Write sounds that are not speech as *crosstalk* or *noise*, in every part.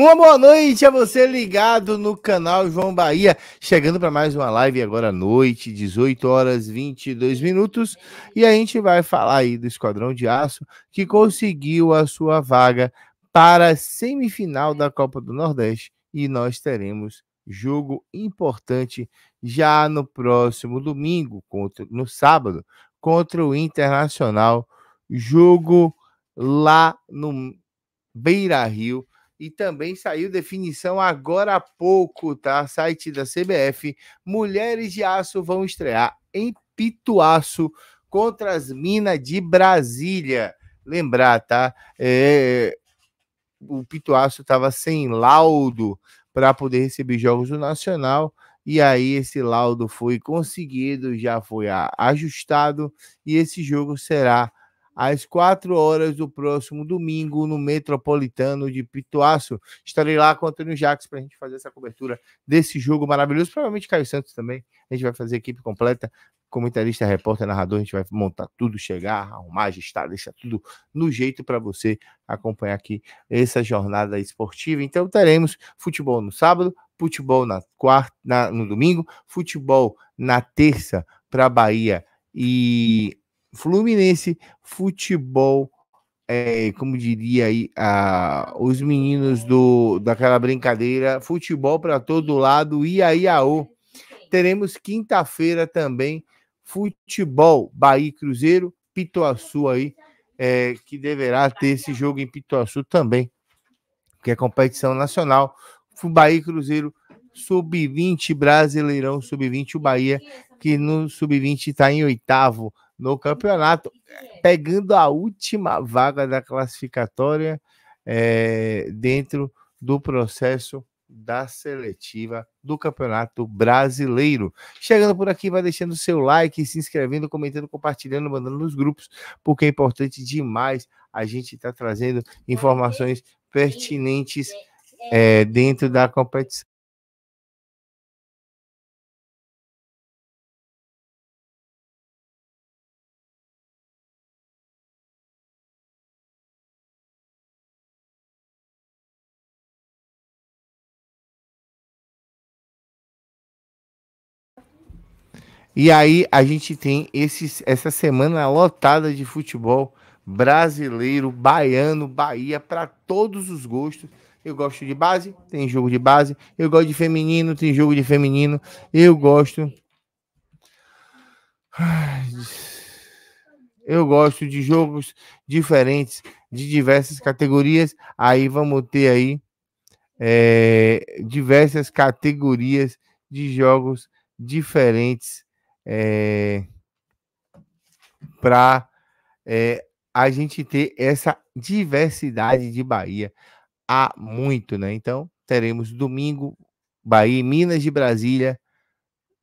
Uma boa noite a você ligado no canal João Bahia, chegando para mais uma live agora à noite, 18 horas 22 minutos, e a gente vai falar aí do Esquadrão de Aço que conseguiu a sua vaga para a semifinal da Copa do Nordeste e nós teremos jogo importante já no próximo domingo, contra, no sábado, contra o Internacional, jogo lá no Beira Rio e também saiu definição agora há pouco, tá? Site da CBF. Mulheres de Aço vão estrear em Pituaço contra as Minas de Brasília. Lembrar, tá? É... O Pituaço estava sem laudo para poder receber jogos do Nacional. E aí esse laudo foi conseguido, já foi ajustado e esse jogo será às quatro horas do próximo domingo no Metropolitano de Pituaço. Estarei lá com o Antônio Jacques para a gente fazer essa cobertura desse jogo maravilhoso. Provavelmente Caio Santos também. A gente vai fazer a equipe completa. Comentarista, repórter, narrador, a gente vai montar tudo, chegar, arrumar, ajustar, deixar tudo no jeito para você acompanhar aqui essa jornada esportiva. Então teremos futebol no sábado, futebol na quarta, na, no domingo, futebol na terça para Bahia e Fluminense Futebol, é, como diria aí a, os meninos do, daquela brincadeira, futebol para todo lado, Iaiaô. Teremos quinta-feira também futebol Bahia Cruzeiro, Pituaçu aí, é, que deverá ter esse jogo em Pituaçu também, que é competição nacional. Bahia Cruzeiro, sub-20 Brasileirão, sub-20 o Bahia, que no sub-20 está em oitavo no campeonato, pegando a última vaga da classificatória é, dentro do processo da seletiva do Campeonato Brasileiro. Chegando por aqui, vai deixando seu like, se inscrevendo, comentando, compartilhando, mandando nos grupos, porque é importante demais a gente estar tá trazendo informações pertinentes é, é, é, dentro da competição. E aí a gente tem esses, essa semana lotada de futebol brasileiro, baiano, Bahia, para todos os gostos. Eu gosto de base, tem jogo de base. Eu gosto de feminino, tem jogo de feminino. Eu gosto. Eu gosto de jogos diferentes, de diversas categorias. Aí vamos ter aí é, diversas categorias de jogos diferentes é, eh, para é, eh, a gente ter essa diversidade de Bahia há muito, né? Então, teremos domingo Bahia Minas de Brasília,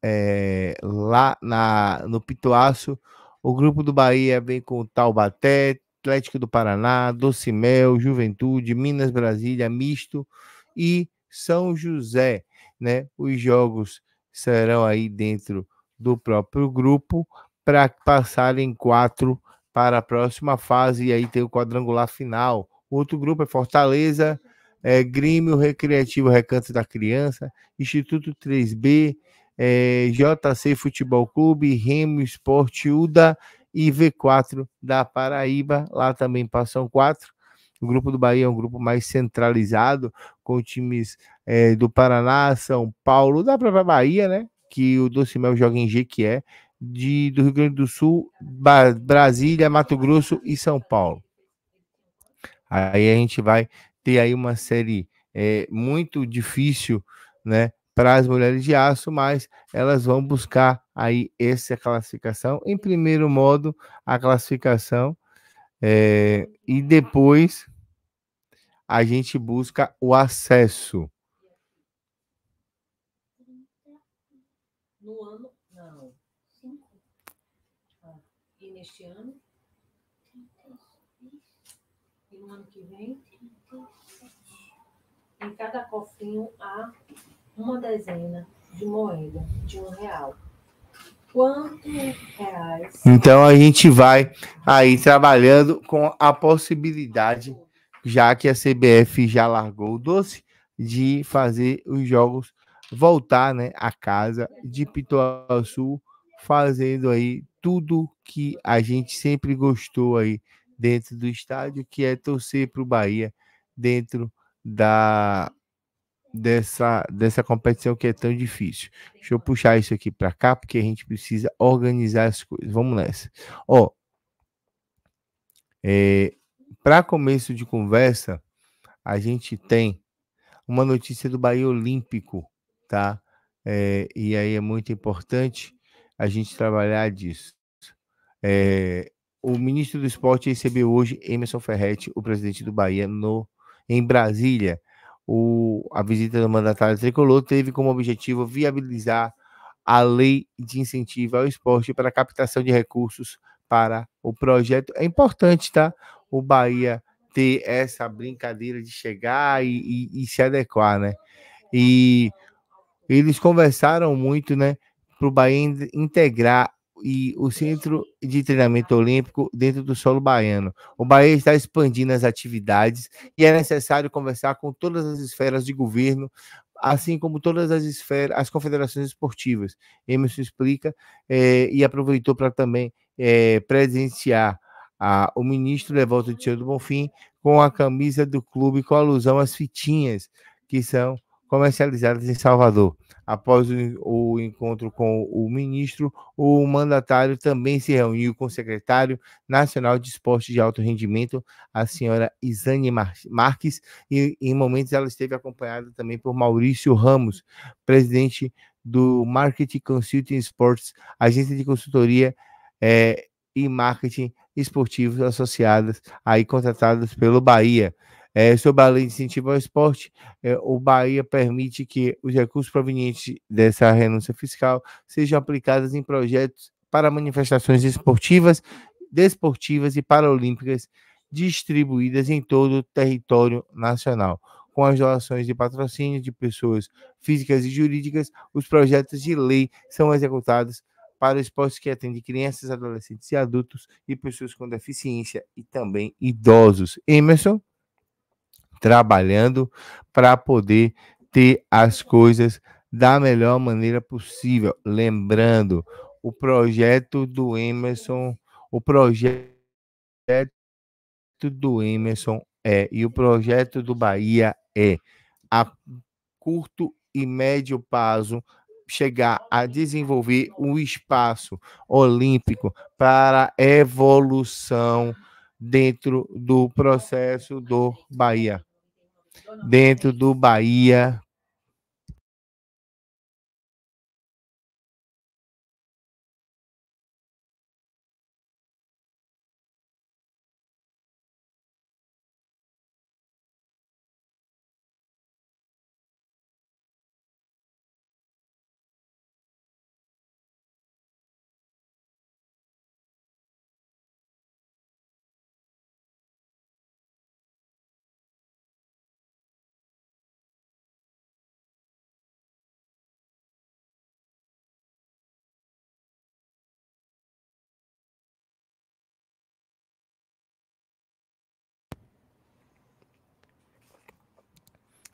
é, lá na, no Pituaço. O grupo do Bahia vem com Taubaté, Atlético do Paraná, Docimel, Juventude, Minas Brasília, Misto e São José, né? Os jogos serão aí dentro do próprio grupo para passarem quatro para a próxima fase e aí tem o quadrangular final. Outro grupo é Fortaleza, é, Grêmio Recreativo Recanto da Criança, Instituto 3B, é, JC Futebol Clube, Remo Esporte Uda e V4 da Paraíba. Lá também passam quatro. O grupo do Bahia é um grupo mais centralizado, com times é, do Paraná, São Paulo, da própria Bahia, né? que o Docimel joga em Jequié, de, do Rio Grande do Sul, ba Brasília, Mato Grosso e São Paulo. Aí a gente vai ter aí uma série é, muito difícil, né, para as mulheres de aço, mas elas vão buscar aí essa classificação. Em primeiro modo, a classificação é, e depois a gente busca o acesso. No ano, não. Cinco. Ah, e neste ano? 36. E no ano que vem? 37. Em cada cofrinho há uma dezena de moeda de um real. Quantos reais? Então a gente vai aí trabalhando com a possibilidade, já que a CBF já largou o doce, de fazer os jogos voltar né, a casa de Pituaçu, fazendo aí tudo que a gente sempre gostou aí dentro do estádio, que é torcer para o Bahia dentro da dessa, dessa competição que é tão difícil. Deixa eu puxar isso aqui para cá, porque a gente precisa organizar as coisas. Vamos nessa. Ó, é, para começo de conversa, a gente tem uma notícia do Bahia Olímpico tá? É, e aí é muito importante a gente trabalhar disso. É, o ministro do Esporte recebeu hoje Emerson Ferretti, o presidente do Bahia, no, em Brasília. O, a visita do mandatário tricolor teve como objetivo viabilizar a lei de incentivo ao esporte para captação de recursos para o projeto. É importante, tá? O Bahia ter essa brincadeira de chegar e, e, e se adequar, né? E eles conversaram muito, né, para o Bahia integrar e o Centro de Treinamento Olímpico dentro do solo baiano. O Bahia está expandindo as atividades e é necessário conversar com todas as esferas de governo, assim como todas as esferas, as confederações esportivas. Emerson explica é, e aproveitou para também é, presenciar a, o ministro de Tio do Bonfim com a camisa do clube com alusão às fitinhas que são comercializadas em Salvador. Após o, encontro com o ministro, o mandatário também se reuniu com o secretário nacional de esporte de alto rendimento, a senhora Isane Marques, e em momentos ela esteve acompanhada também por Maurício Ramos, presidente do Marketing Consulting Sports, agência de consultoria é, e marketing esportivos associadas aí contratadas pelo Bahia. É, sobre a lei de incentivo ao esporte, é, o Bahia permite que os recursos provenientes dessa renúncia fiscal sejam aplicados em projetos para manifestações esportivas, desportivas e paralímpicas distribuídas em todo o território nacional. Com as doações de patrocínio de pessoas físicas e jurídicas, os projetos de lei são executados para esportes que atendem crianças, adolescentes e adultos e pessoas com deficiência e também idosos. Emerson? trabalhando para poder ter as coisas da melhor maneira possível. Lembrando, o projeto do Emerson, o projeto do Emerson é, e o projeto do Bahia é a curto e médio prazo chegar a desenvolver um espaço olímpico para evolução dentro do processo do Bahia dentro do Bahia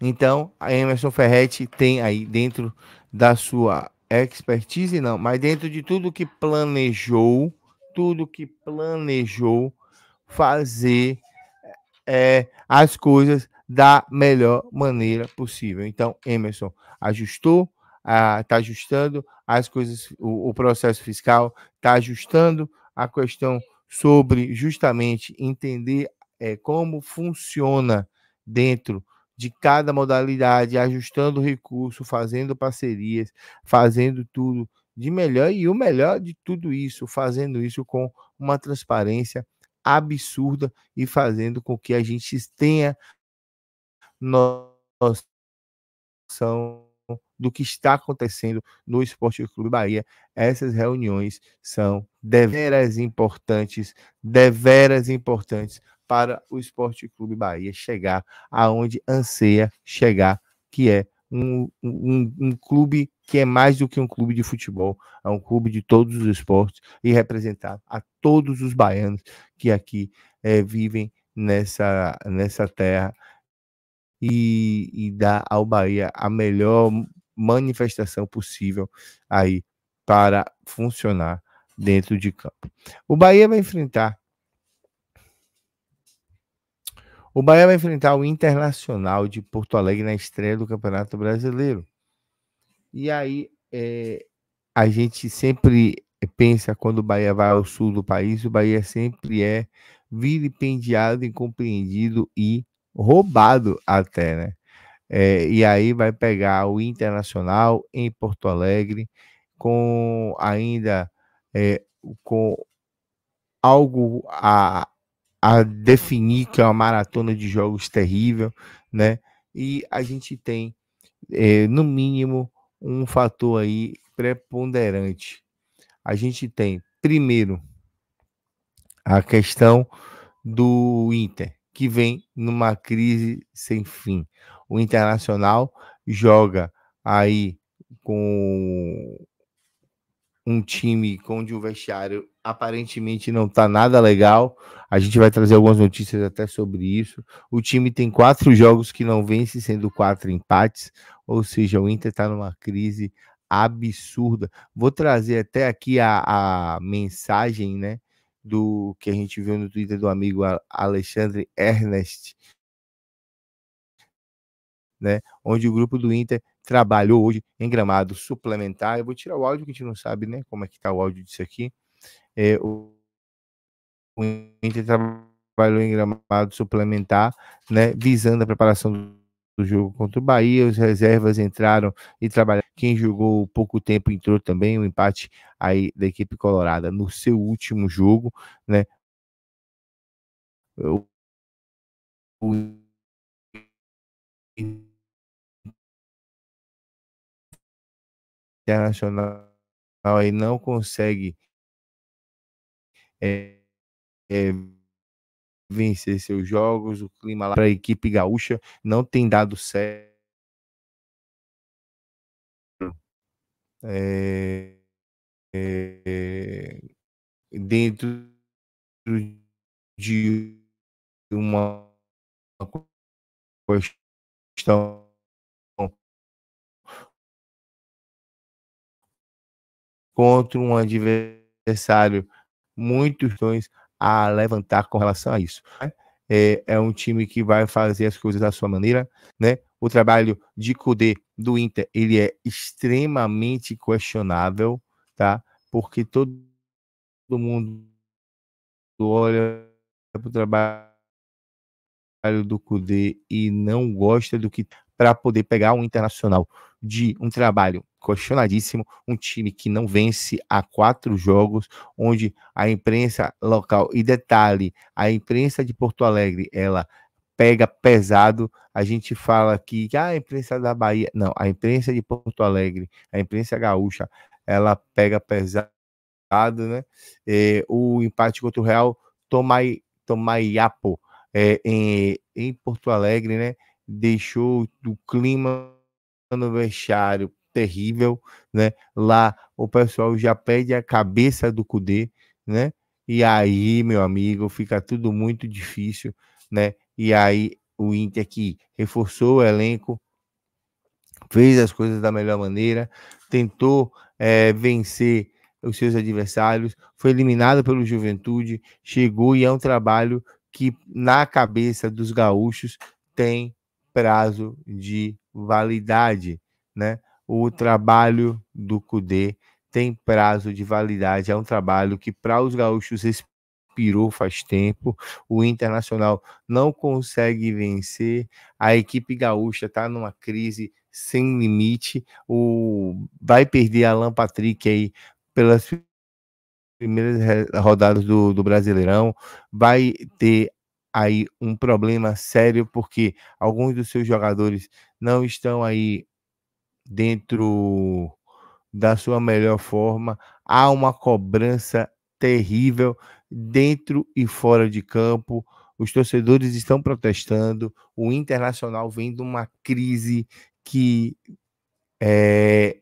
Então, a Emerson Ferretti tem aí dentro da sua expertise, não, mas dentro de tudo que planejou, tudo que planejou fazer é, as coisas da melhor maneira possível. Então, Emerson ajustou, está ah, ajustando as coisas, o, o processo fiscal está ajustando a questão sobre justamente entender é, como funciona dentro de cada modalidade, ajustando o recurso, fazendo parcerias, fazendo tudo de melhor e o melhor de tudo isso, fazendo isso com uma transparência absurda e fazendo com que a gente tenha noção do que está acontecendo no Esporte Clube Bahia. Essas reuniões são deveras importantes, deveras importantes para o Esporte Clube Bahia chegar aonde anseia chegar, que é um, um, um clube que é mais do que um clube de futebol, é um clube de todos os esportes e representar a todos os baianos que aqui é, vivem nessa, nessa terra e, e dar ao Bahia a melhor manifestação possível aí para funcionar dentro de campo. O Bahia vai enfrentar O Bahia vai enfrentar o Internacional de Porto Alegre na estreia do Campeonato Brasileiro. E aí é, a gente sempre pensa quando o Bahia vai ao sul do país, o Bahia sempre é vilipendiado, incompreendido e roubado até, né? É, e aí vai pegar o Internacional em Porto Alegre com ainda é, com algo a, a definir que é uma maratona de jogos terrível, né? E a gente tem, é, no mínimo, um fator aí preponderante. A gente tem, primeiro, a questão do Inter, que vem numa crise sem fim. O Internacional joga aí com um time onde o vestiário aparentemente não está nada legal. A gente vai trazer algumas notícias até sobre isso. O time tem quatro jogos que não vence, sendo quatro empates, ou seja, o Inter está numa crise absurda. Vou trazer até aqui a, a, mensagem, né, do que a gente viu no Twitter do amigo Alexandre Ernest, né, onde o grupo do Inter trabalhou hoje em gramado suplementar. Eu vou tirar o áudio que a gente não sabe, né, como é que tá o áudio disso aqui. É, o, o Inter trabalhou em gramado suplementar, né, visando a preparação do jogo contra o Bahia, os reservas entraram e trabalharam. Quem jogou pouco tempo entrou também, o um empate aí da equipe colorada no seu último jogo, né? O, o Internacional aí não consegue é, é, vencer seus jogos, o clima lá para a equipe gaúcha não tem dado certo. É, é, dentro de uma questão contra um adversário muitos questões a levantar com relação a isso. Né? É, é, um time que vai fazer as coisas da sua maneira, né? O trabalho de Kudê do Inter, ele é extremamente questionável, tá? Porque todo mundo olha para o trabalho do Kudê e não gosta do que para poder pegar um internacional de um trabalho questionadíssimo, um time que não vence há quatro jogos, onde a imprensa local, e detalhe, a imprensa de Porto Alegre, ela pega pesado, a gente fala que ah, a imprensa da Bahia, não, a imprensa de Porto Alegre, a imprensa gaúcha, ela pega pesado, né? É, o empate contra o Real Tomai, Tomaiapo é, em, em Porto Alegre, né? Deixou o clima no vestiário terrível, né? Lá o pessoal já pede a cabeça do Cudê, né? E aí, meu amigo, fica tudo muito difícil, né? E aí o Inter que reforçou o elenco, fez as coisas da melhor maneira, tentou é, vencer os seus adversários, foi eliminado pelo Juventude, chegou e é um trabalho que na cabeça dos gaúchos tem prazo de validade, né? o trabalho do Cudê tem prazo de validade, é um trabalho que para os gaúchos expirou faz tempo, o Internacional não consegue vencer, a equipe gaúcha está numa crise sem limite, o vai perder Alan Patrick aí pelas primeiras rodadas do, do Brasileirão, vai ter aí um problema sério porque alguns dos seus jogadores não estão aí dentro da sua melhor forma. Há uma cobrança terrível dentro e fora de campo. Os torcedores estão protestando. O Internacional vem de uma crise que é,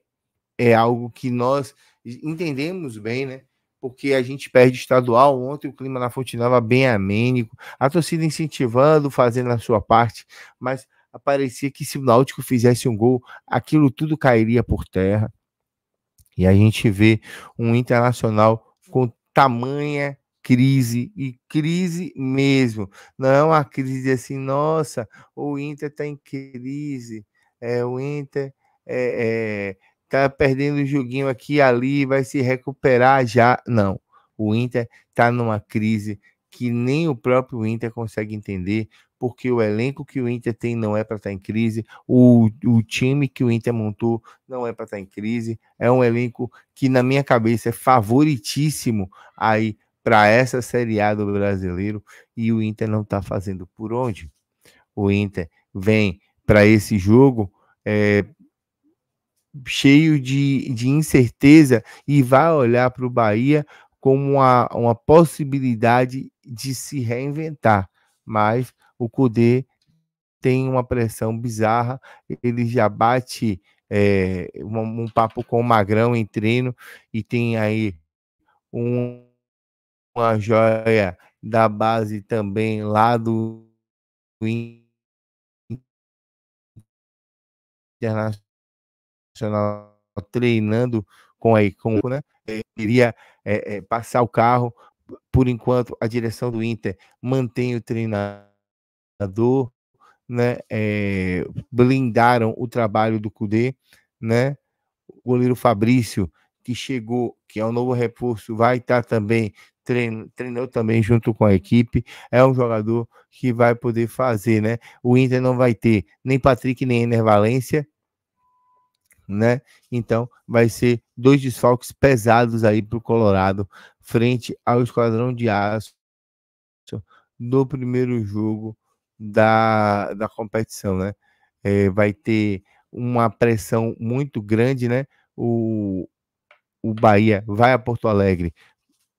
é algo que nós entendemos bem, né? Porque a gente perde estadual. Ontem o clima na Fonte Nova bem amênico, a torcida incentivando, fazendo a sua parte, mas parecia que se o Náutico fizesse um gol, aquilo tudo cairia por terra. E a gente vê um internacional com tamanha crise e crise mesmo. Não a crise assim, nossa, o Inter está em crise, é, o Inter é, é, tá perdendo o joguinho aqui e ali, vai se recuperar já. Não, o Inter está numa crise que nem o próprio Inter consegue entender, porque o elenco que o Inter tem não é para estar tá em crise, o, o time que o Inter montou não é para estar tá em crise. É um elenco que, na minha cabeça, é favoritíssimo aí para essa Série A do brasileiro e o Inter não está fazendo por onde. O Inter vem para esse jogo é, cheio de, de incerteza e vai olhar para o Bahia como uma, uma possibilidade de se reinventar. Mas o Kudê tem uma pressão bizarra, ele já bate é, eh, um, um, papo com o Magrão em treino e tem aí um, uma joia da base também lá do Internacional treinando com a Icon, né? Ele iria é, é, passar o carro. Por enquanto, a direção do Inter mantém o treinamento treinador, né, é, blindaram o trabalho do Cudê, né? O goleiro Fabrício, que chegou, que é o um novo reforço, vai estar tá também, treino, treinou também junto com a equipe, é um jogador que vai poder fazer, né? O Inter não vai ter nem Patrick nem Ener Valência, né? Então, vai ser dois desfalques pesados aí para o Colorado, frente ao Esquadrão de Aço do primeiro jogo da, da competição, né? É, vai ter uma pressão muito grande, né? O, o Bahia vai a Porto Alegre,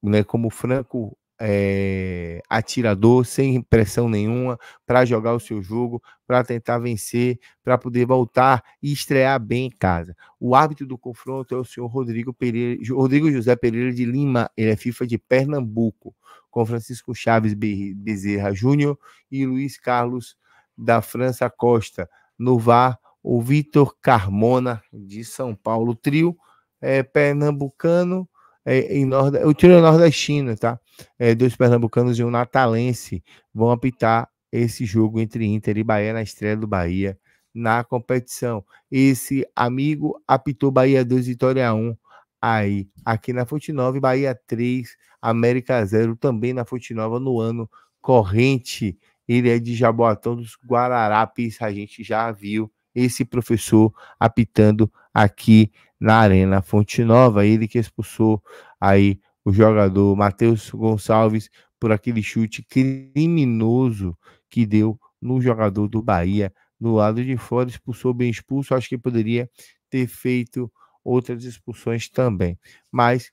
né? Como franco é, atirador, sem pressão nenhuma, para jogar o seu jogo, para tentar vencer, para poder voltar e estrear bem em casa. O árbitro do confronto é o senhor Rodrigo Pereira, Rodrigo José Pereira de Lima, ele é FIFA de Pernambuco com Francisco Chaves Bezerra Júnior e Luiz Carlos da França Costa. No VAR, o Vitor Carmona, de São Paulo. Trio é, pernambucano é, em Nord... o trio é nordestino, tá? É, dois pernambucanos e um natalense vão apitar esse jogo entre Inter e Bahia na estreia do Bahia na competição. Esse amigo apitou Bahia 2, Vitória 1 aí aqui na Fonte Nova, Bahia 3, América 0, também na Fonte Nova no ano corrente. Ele é de Jaboatão dos Guararapes, a gente já viu esse professor apitando aqui na Arena Fonte Nova, ele que expulsou aí o jogador Matheus Gonçalves por aquele chute criminoso que deu no jogador do Bahia do lado de fora, expulsou bem expulso, acho que poderia ter feito outras expulsões também. Mas,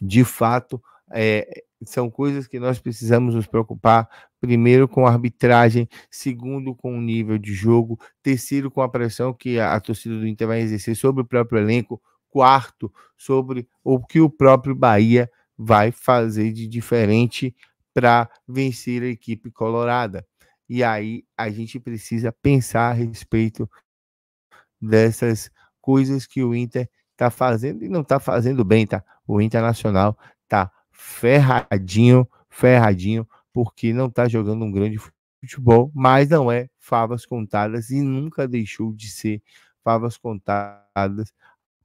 de fato, é, são coisas que nós precisamos nos preocupar, primeiro com a arbitragem, segundo com o nível de jogo, terceiro com a pressão que a, a torcida do Inter vai exercer sobre o próprio elenco, quarto sobre o que o próprio Bahia vai fazer de diferente para vencer a equipe colorada. E aí a gente precisa pensar a respeito dessas coisas que o Inter está fazendo e não está fazendo bem, tá? O Internacional tá ferradinho, ferradinho, porque não está jogando um grande futebol, mas não é favas contadas e nunca deixou de ser favas contadas,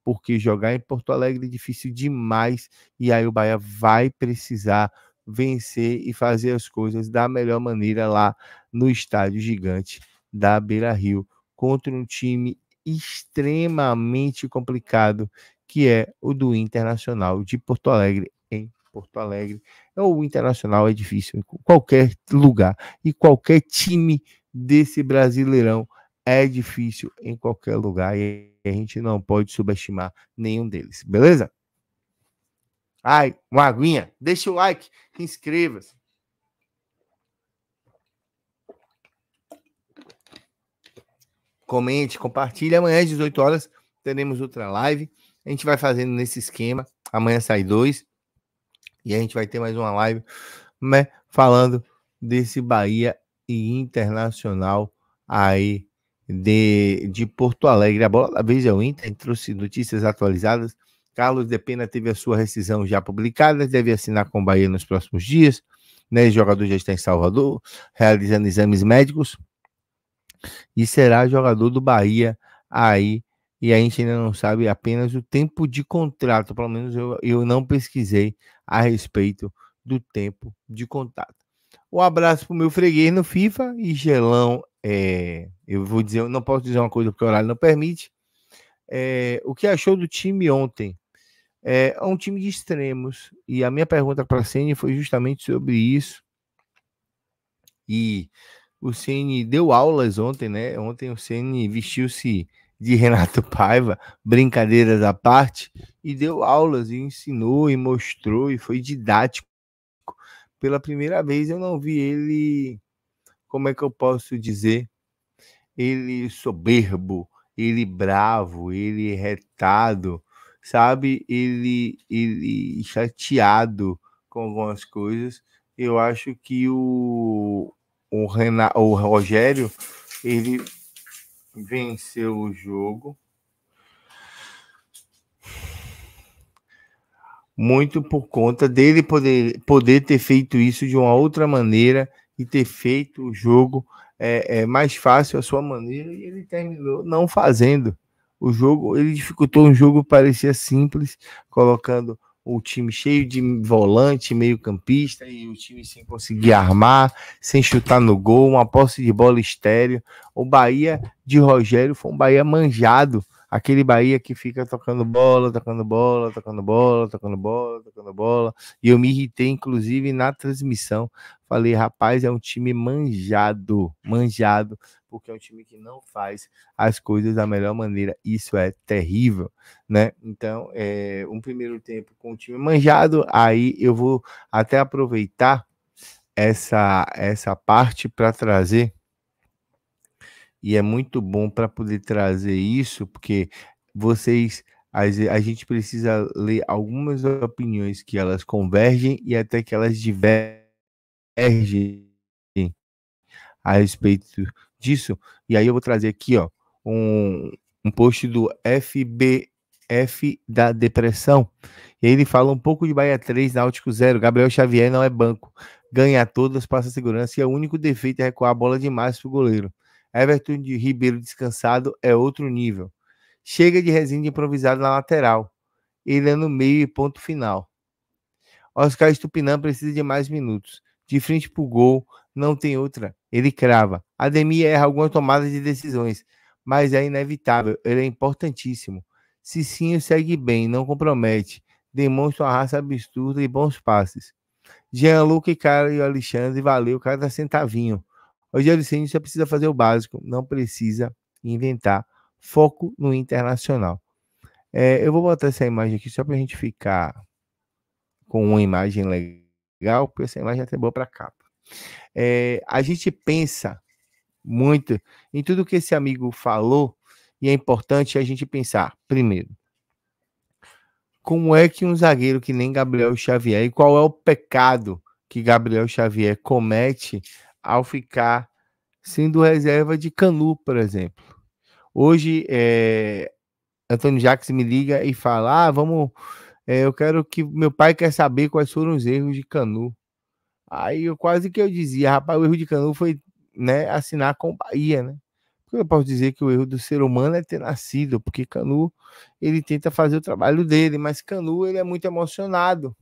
porque jogar em Porto Alegre é difícil demais e aí o Bahia vai precisar vencer e fazer as coisas da melhor maneira lá no estádio gigante da Beira Rio contra um time extremamente complicado, que é o do Internacional de Porto Alegre em Porto Alegre. É o Internacional é difícil em qualquer lugar e qualquer time desse Brasileirão é difícil em qualquer lugar e a gente não pode subestimar nenhum deles, beleza? Ai, uma aguinha, deixa o like, inscreva-se. comente, compartilhe. Amanhã às 18 horas teremos outra live. A gente vai fazendo nesse esquema. Amanhã sai dois. E a gente vai ter mais uma live né, falando desse Bahia e Internacional aí de, de Porto Alegre. A bola da vez é o Inter, trouxe notícias atualizadas. Carlos de Pena teve a sua rescisão já publicada, deve assinar com o Bahia nos próximos dias. Né, jogador já está em Salvador, realizando exames médicos e será jogador do Bahia aí. E a gente ainda não sabe apenas o tempo de contrato, pelo menos eu, eu não pesquisei a respeito do tempo de contato. Um abraço pro meu freguês no FIFA e Gelão. É, eu vou dizer, eu não posso dizer uma coisa porque o horário não permite. É, o que achou do time ontem? É, é um time de extremos. E a minha pergunta para a foi justamente sobre isso. E o CN deu aulas ontem, né? Ontem o CN vestiu-se de *laughs* Renato Paiva, brincadeiras à parte, e deu aulas, e ensinou, e mostrou, e foi didático. Pela primeira vez eu não vi ele, como é que eu posso dizer, ele soberbo, ele bravo, ele retado, sabe? Ele, ele chateado com algumas coisas. Eu acho que o, o, Renan, o Rogério, ele venceu o jogo muito por conta dele poder, poder ter feito isso de uma outra maneira e ter feito o jogo é, é mais fácil a sua maneira e ele terminou não fazendo o jogo ele dificultou um jogo que parecia simples colocando o time cheio de volante, meio-campista e o time sem conseguir armar, sem chutar no gol, uma posse de bola estéreo. O Bahia de Rogério foi um Bahia manjado, aquele Bahia que fica tocando bola, tocando bola, tocando bola, tocando bola, tocando bola. E eu me irritei, inclusive, na transmissão. Falei, rapaz, é um time manjado, manjado porque é um time que não faz as coisas da melhor maneira. Isso é terrível, né? Então, é, um primeiro tempo com o time manjado, aí eu vou até aproveitar essa, essa parte para trazer. E é muito bom para poder trazer isso, porque vocês a gente precisa ler algumas opiniões que elas convergem e até que elas divergem a respeito disso, e aí eu vou trazer aqui, ó, um, um post do FBF da depressão. E ele fala um pouco de Bahia 3, Náutico 0. Gabriel Xavier não é banco. Ganha todas, passa segurança e é o único defeito é recuar a bola demais pro goleiro. Everton de Ribeiro descansado é outro nível. Chega de resíduo improvisado na lateral. Ele é no meio e ponto final. Oscar Estupinã precisa de mais minutos. De frente pro gol, não tem outra. Ele crava. Ademir erra algumas tomadas de decisões, mas é inevitável. Ele é importantíssimo. Cicinho segue bem, não compromete. Demonstra uma raça absurda e bons passes. Jean luc e Cara e Alexandre, valeu cara cada tá centavinho. Hoje Alicínio só precisa fazer o básico, não precisa inventar. Foco no internacional. É, eu vou botar essa imagem aqui só para a gente ficar com uma imagem legal, porque essa imagem é até boa para capa. É, a gente pensa muito em tudo que esse amigo falou, e é importante a gente pensar, primeiro, como é que um zagueiro que nem Gabriel Xavier, e qual é o pecado que Gabriel Xavier comete ao ficar sendo reserva de Canu, por exemplo. Hoje, é, Antônio Jacques me liga e fala: ah, vamos, é, eu quero que meu pai quer saber quais foram os erros de Canu. Aí eu quase que eu dizia, rapaz, o erro de Canu foi né, assinar com o Bahia, né? Porque eu posso dizer que o erro do ser humano é ter nascido, porque Canu ele tenta fazer o trabalho dele, mas Canu ele é muito emocionado.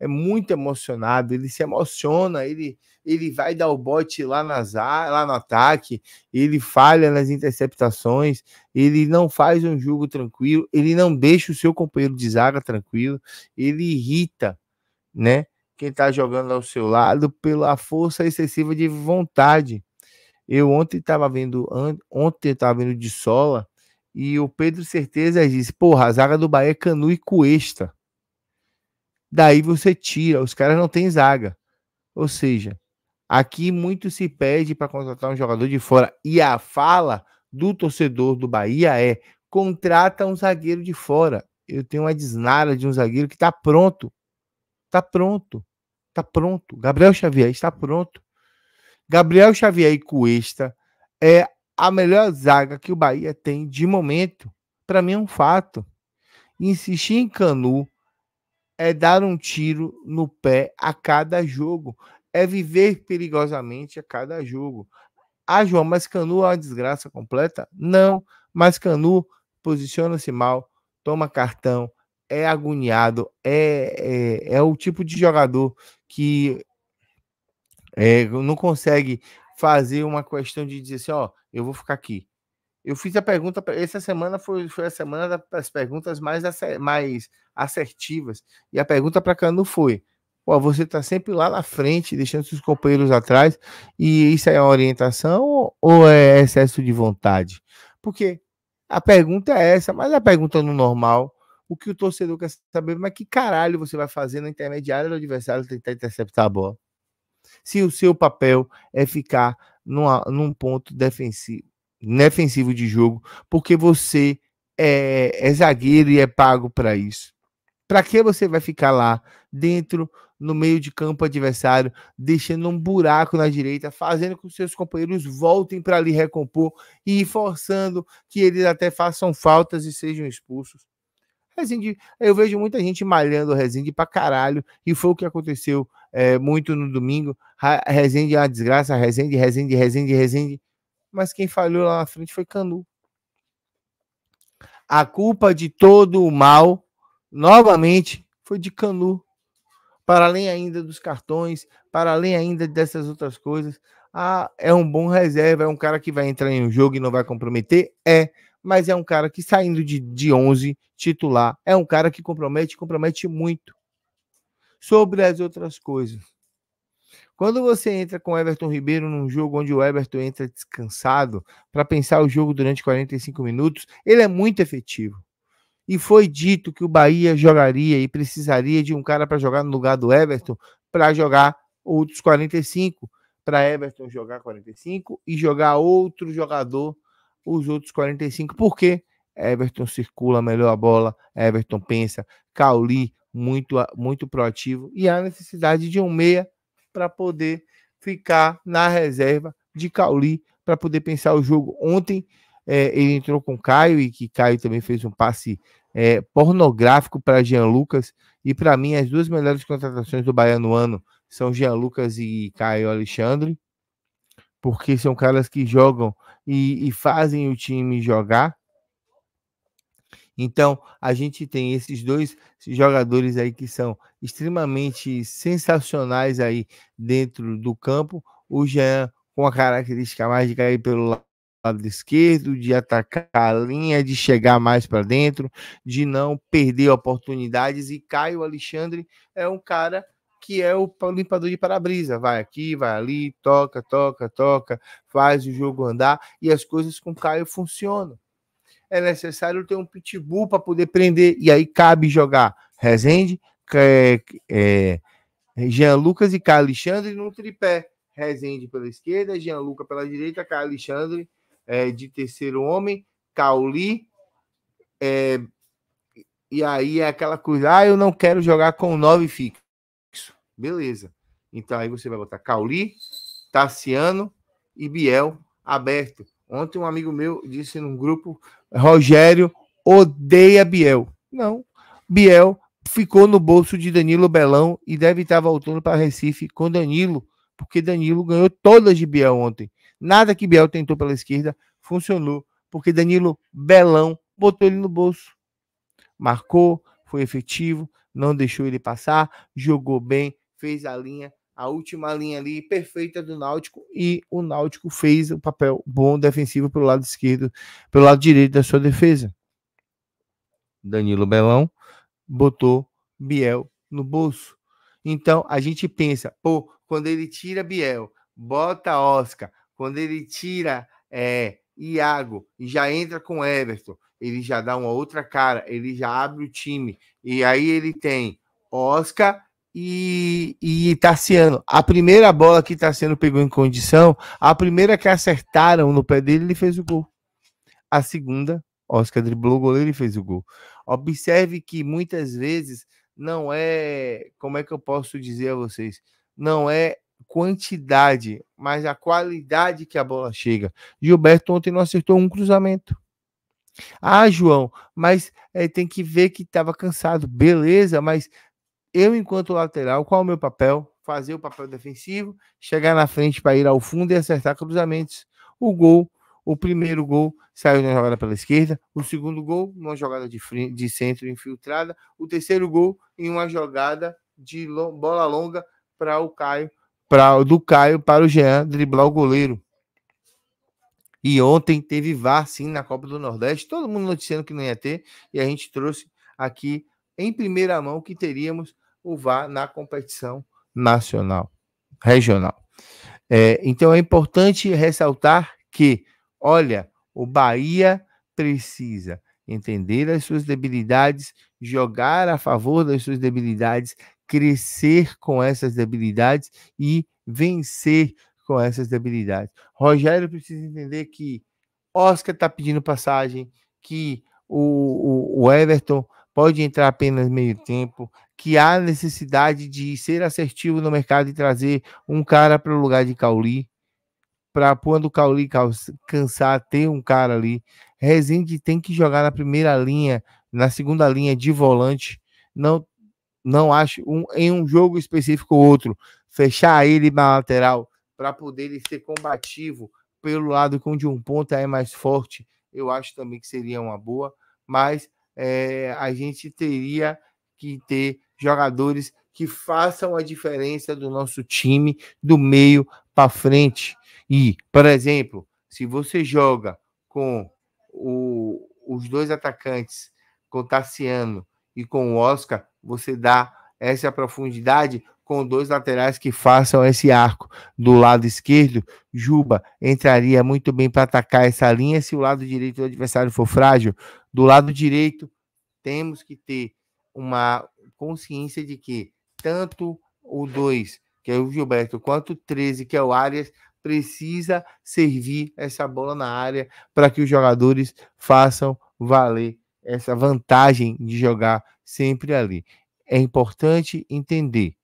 É muito emocionado, ele se emociona, ele, ele vai dar o bote lá, nas, lá no ataque, ele falha nas interceptações, ele não faz um jogo tranquilo, ele não deixa o seu companheiro de zaga tranquilo, ele irrita, né? quem está jogando ao seu lado pela força excessiva de vontade. Eu ontem estava vendo, ontem estava vendo de sola e o Pedro Certeza disse: Porra, a zaga do Bahia é Canu e Cuesta. Daí você tira, os caras não têm zaga. Ou seja, aqui muito se pede para contratar um jogador de fora. E a fala do torcedor do Bahia é: contrata um zagueiro de fora. Eu tenho uma desnara de um zagueiro que está pronto. Está pronto. Está pronto. Gabriel Xavier está pronto. Gabriel Xavier e Cuesta é a melhor zaga que o Bahia tem de momento. Para mim é um fato. Insistir em Canu é dar um tiro no pé a cada jogo. É viver perigosamente a cada jogo. Ah, João, mas Canu é uma desgraça completa? Não, mas Canu posiciona-se mal, toma cartão, é agoniado, é, é, é o tipo de jogador que é, não consegue fazer uma questão de dizer assim, ó, eu vou ficar aqui. Eu fiz a pergunta, essa semana foi, foi a semana das perguntas mais, mais assertivas, e a pergunta para Canu foi, ó, você está sempre lá na frente, deixando seus companheiros atrás, e isso é uma orientação ou é excesso de vontade? Porque a pergunta é essa, mas a pergunta no normal o que o torcedor quer saber, mas que caralho você vai fazer na intermediária do adversário tentar interceptar a bola? Se o seu papel é ficar numa, num ponto defensivo, defensivo de jogo, porque você é, é zagueiro e é pago para isso. Para que você vai ficar lá dentro no meio de campo adversário, deixando um buraco na direita, fazendo com que seus companheiros voltem para ali recompor e forçando que eles até façam faltas e sejam expulsos. Resende, eu vejo muita gente malhando o Resende pra caralho, e foi o que aconteceu é, muito no domingo. Resende é uma desgraça, Resende, Resende, Resende, Resende. Mas quem falhou lá na frente foi Canu. A culpa de todo o mal, novamente, foi de Canu. Para além ainda dos cartões, para além ainda dessas outras coisas. Ah, é um bom reserva, é um cara que vai entrar em um jogo e não vai comprometer? É mas é um cara que saindo de, de 11 titular, é um cara que compromete, compromete muito. Sobre as outras coisas. Quando você entra com Everton Ribeiro num jogo onde o Everton entra descansado para pensar o jogo durante 45 minutos, ele é muito efetivo. E foi dito que o Bahia jogaria e precisaria de um cara para jogar no lugar do Everton para jogar outros 45, para Everton jogar 45 e jogar outro jogador os outros 45, porque Everton circula melhor a bola, Everton pensa, Cauli muito, muito proativo, e há necessidade de um meia para poder ficar na reserva de Cauli para poder pensar o jogo. Ontem é, ele entrou com Caio e que Caio também fez um passe é, pornográfico para Jean Lucas. E para mim, as duas melhores contratações do Bahia no ano são Jean Lucas e Caio Alexandre porque são caras que jogam e, e fazem o time jogar. Então, a gente tem esses dois jogadores aí que são extremamente sensacionais aí dentro do campo. O Jean com a característica mais de cair pelo lado esquerdo, de atacar a linha, de chegar mais para dentro, de não perder oportunidades. E Caio Alexandre é um cara que é o limpador de para-brisa. Vai aqui, vai ali, toca, toca, toca, faz o jogo andar e as coisas com Caio funcionam. É necessário ter um pitbull para poder prender e aí cabe jogar Rezende, é, é, Jean Lucas e Caio Alexandre no tripé. Rezende pela esquerda, Jean Lucas pela direita, Caio Alexandre é, de terceiro homem, Cauli. É, e aí é aquela coisa, ah, eu não quero jogar com nove fica. Beleza. Então aí você vai botar Cauli, Tassiano e Biel aberto. Ontem um amigo meu disse num grupo: Rogério odeia Biel. Não. Biel ficou no bolso de Danilo Belão e deve estar voltando para Recife com Danilo, porque Danilo ganhou todas de Biel ontem. Nada que Biel tentou pela esquerda funcionou, porque Danilo Belão botou ele no bolso. Marcou, foi efetivo, não deixou ele passar, jogou bem, fez a linha, a última linha ali perfeita do Náutico e o Náutico fez o papel bom defensivo pelo lado esquerdo, pelo lado direito da sua defesa. Danilo Belão botou Biel no bolso. Então a gente pensa, pô, quando ele tira Biel, bota Oscar, quando ele tira é, Iago e já entra com Everton, ele já dá uma outra cara, ele já abre o time. E aí ele tem Oscar e, e Tarciano. A primeira bola que Tarciano pegou em condição, a primeira que acertaram no pé dele, ele fez o gol. A segunda, Oscar driblou o goleiro e fez o gol. Observe que muitas vezes não é, como é que eu posso dizer a vocês, não é quantidade, mas a qualidade que a bola chega. Gilberto ontem não acertou um cruzamento. Ah, João, mas é, tem que ver que estava cansado. Beleza, mas eu, enquanto lateral, qual é o meu papel? Fazer o papel defensivo, chegar na frente para ir ao fundo e acertar cruzamentos. O gol, o primeiro gol saiu na jogada pela esquerda, o segundo gol, numa jogada de, frente, de centro infiltrada, o terceiro gol em uma jogada de long, bola longa para o Caio, pra, do Caio para o Jean driblar o goleiro. E ontem teve VAR sim na Copa do Nordeste, todo mundo noticiando que não ia ter, e a gente trouxe aqui em primeira mão que teríamos o VAR na competição nacional, regional. É, então é importante ressaltar que, olha, o Bahia precisa entender as suas debilidades, jogar a favor das suas debilidades, crescer com essas debilidades e vencer com essas debilidades. Rogério precisa entender que Oscar está pedindo passagem, que o, o, o Everton pode entrar apenas meio tempo, que há necessidade de ser assertivo no mercado e trazer um cara para o lugar de Cauli, para quando o Cauli cansar, ter um cara ali. Rezende tem que jogar na primeira linha, na segunda linha de volante, não não acho um, em um jogo específico ou outro, fechar ele na lateral para poder ele ser combativo pelo lado onde um ponta é mais forte, eu acho também que seria uma boa, mas é, a gente teria que ter jogadores que façam a diferença do nosso time do meio para frente. E, por exemplo, se você joga com o, os dois atacantes, com o Tassiano e com o Oscar, você dá essa é a profundidade com dois laterais que façam esse arco. Do lado esquerdo, Juba entraria muito bem para atacar essa linha se o lado direito do adversário for frágil. Do lado direito, temos que ter uma consciência de que tanto o 2, que é o Gilberto, quanto o 13, que é o Arias, precisa servir essa bola na área para que os jogadores façam valer essa vantagem de jogar sempre ali é importante entender.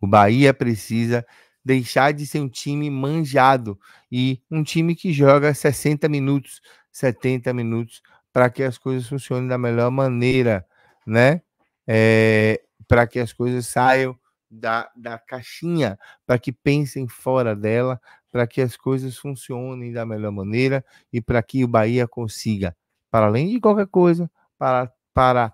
O Bahia precisa deixar de ser um time manjado e um time que joga 60 minutos, 70 minutos para que as coisas funcionem da melhor maneira, né? É, para que as coisas saiam da, da caixinha, para que pensem fora dela, para que as coisas funcionem da melhor maneira e para que o Bahia consiga, para além de qualquer coisa, para, para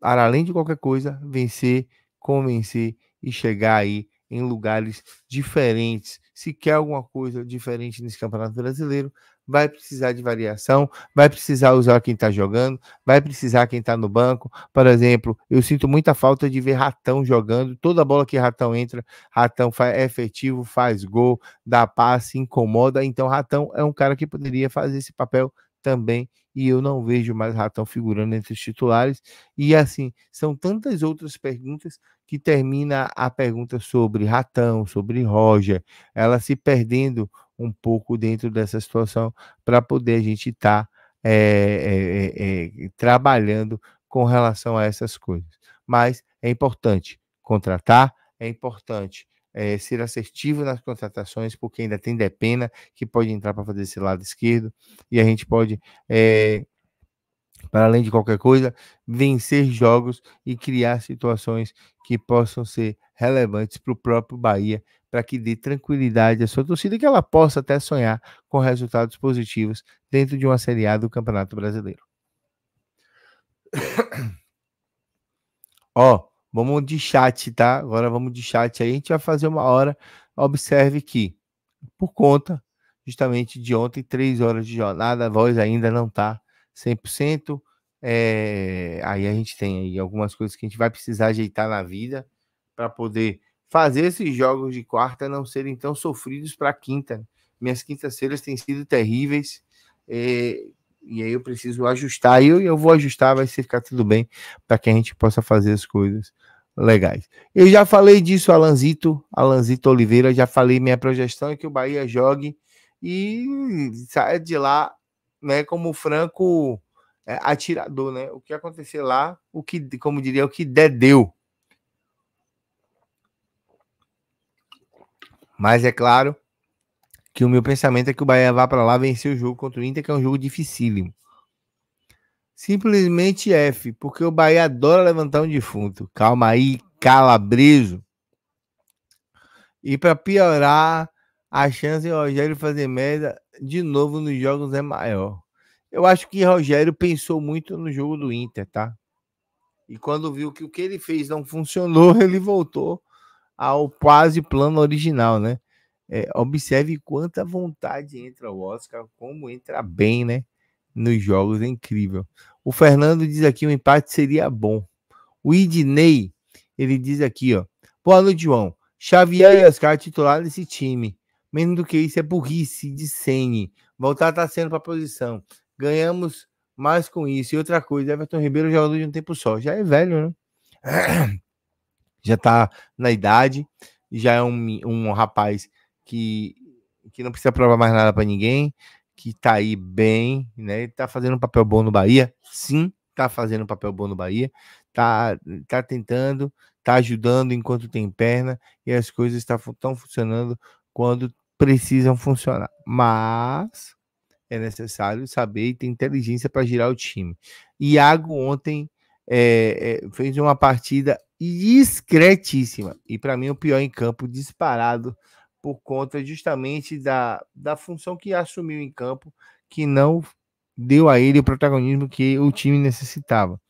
para além de qualquer coisa, vencer, convencer e chegar aí em lugares diferentes. Se quer alguma coisa diferente nesse Campeonato Brasileiro, vai precisar de variação, vai precisar usar quem está jogando, vai precisar quem está no banco. Por exemplo, eu sinto muita falta de ver Ratão jogando. Toda bola que Ratão entra, Ratão é efetivo, faz gol, dá passe, incomoda. Então, Ratão é um cara que poderia fazer esse papel também, e eu não vejo mais Ratão figurando entre os titulares. E assim, são tantas outras perguntas que termina a pergunta sobre Ratão, sobre Roger, ela se perdendo um pouco dentro dessa situação para poder a gente estar tá, é, é, é, trabalhando com relação a essas coisas. Mas é importante contratar, é importante é, ser assertivo nas contratações, porque ainda tem Depena que pode entrar para fazer esse lado esquerdo e a gente pode, é, eh, para além de qualquer coisa, vencer jogos e criar situações que possam ser relevantes para o próprio Bahia, para que dê tranquilidade à sua torcida e que ela possa até sonhar com resultados positivos dentro de uma Série A do Campeonato Brasileiro. *coughs* Ó. Vamos de chat, tá? Agora vamos de chat aí. A gente vai fazer uma hora. Observe que, por conta justamente de ontem, três horas de jornada, a voz ainda não tá 100%. É... Aí a gente tem aí algumas coisas que a gente vai precisar ajeitar na vida para poder fazer esses jogos de quarta não serem tão sofridos para quinta. Né? Minhas quintas-feiras têm sido terríveis. É... E aí eu preciso ajustar, e eu, eu vou ajustar, vai ficar tudo bem para que a gente possa fazer as coisas legais. Eu já falei disso, Alanzito, Alanzito Oliveira, já falei minha projeção é que o Bahia jogue e saia de lá, né, como franco é, atirador, né? O que acontecer lá, o que, como diria, o que der deu. Mas é claro que o meu pensamento é que o Bahia vá para lá vencer o jogo contra o Inter, que é um jogo dificílimo. Simplesmente F, porque o Bahia adora levantar um defunto. Calma aí, calabreso. E para piorar, a chance de Rogério fazer merda de novo nos jogos é maior. Eu acho que Rogério pensou muito no jogo do Inter, tá? E quando viu que o que ele fez não funcionou, *laughs* ele voltou ao quase plano original, né? É, observe quanta vontade entra o Oscar, como entra bem, né? Nos jogos, é incrível. O Fernando diz aqui: o um empate seria bom. O Idney, ele diz aqui, ó. Boa noite, João. Xavier e Oscar titular desse time. Menos do que isso é burrice de Sene. Voltar tá sendo para a posição. Ganhamos mais com isso. E outra coisa, Everton Ribeiro jogador de um tempo só. Já é velho, né? *clears throat* Já tá na idade. Já é um, um rapaz que, que não precisa provar mais nada para ninguém que tá aí bem, né? Tá fazendo um papel bom no Bahia, sim, tá fazendo um papel bom no Bahia, tá, tá tentando, tá ajudando enquanto tem perna e as coisas estão tá funcionando quando precisam funcionar. Mas é necessário saber e ter inteligência para girar o time. Iago ontem é, é, fez uma partida discretíssima e para mim é o pior em campo disparado por conta justamente da, da função que assumiu em campo, que não deu a ele o protagonismo que o time necessitava.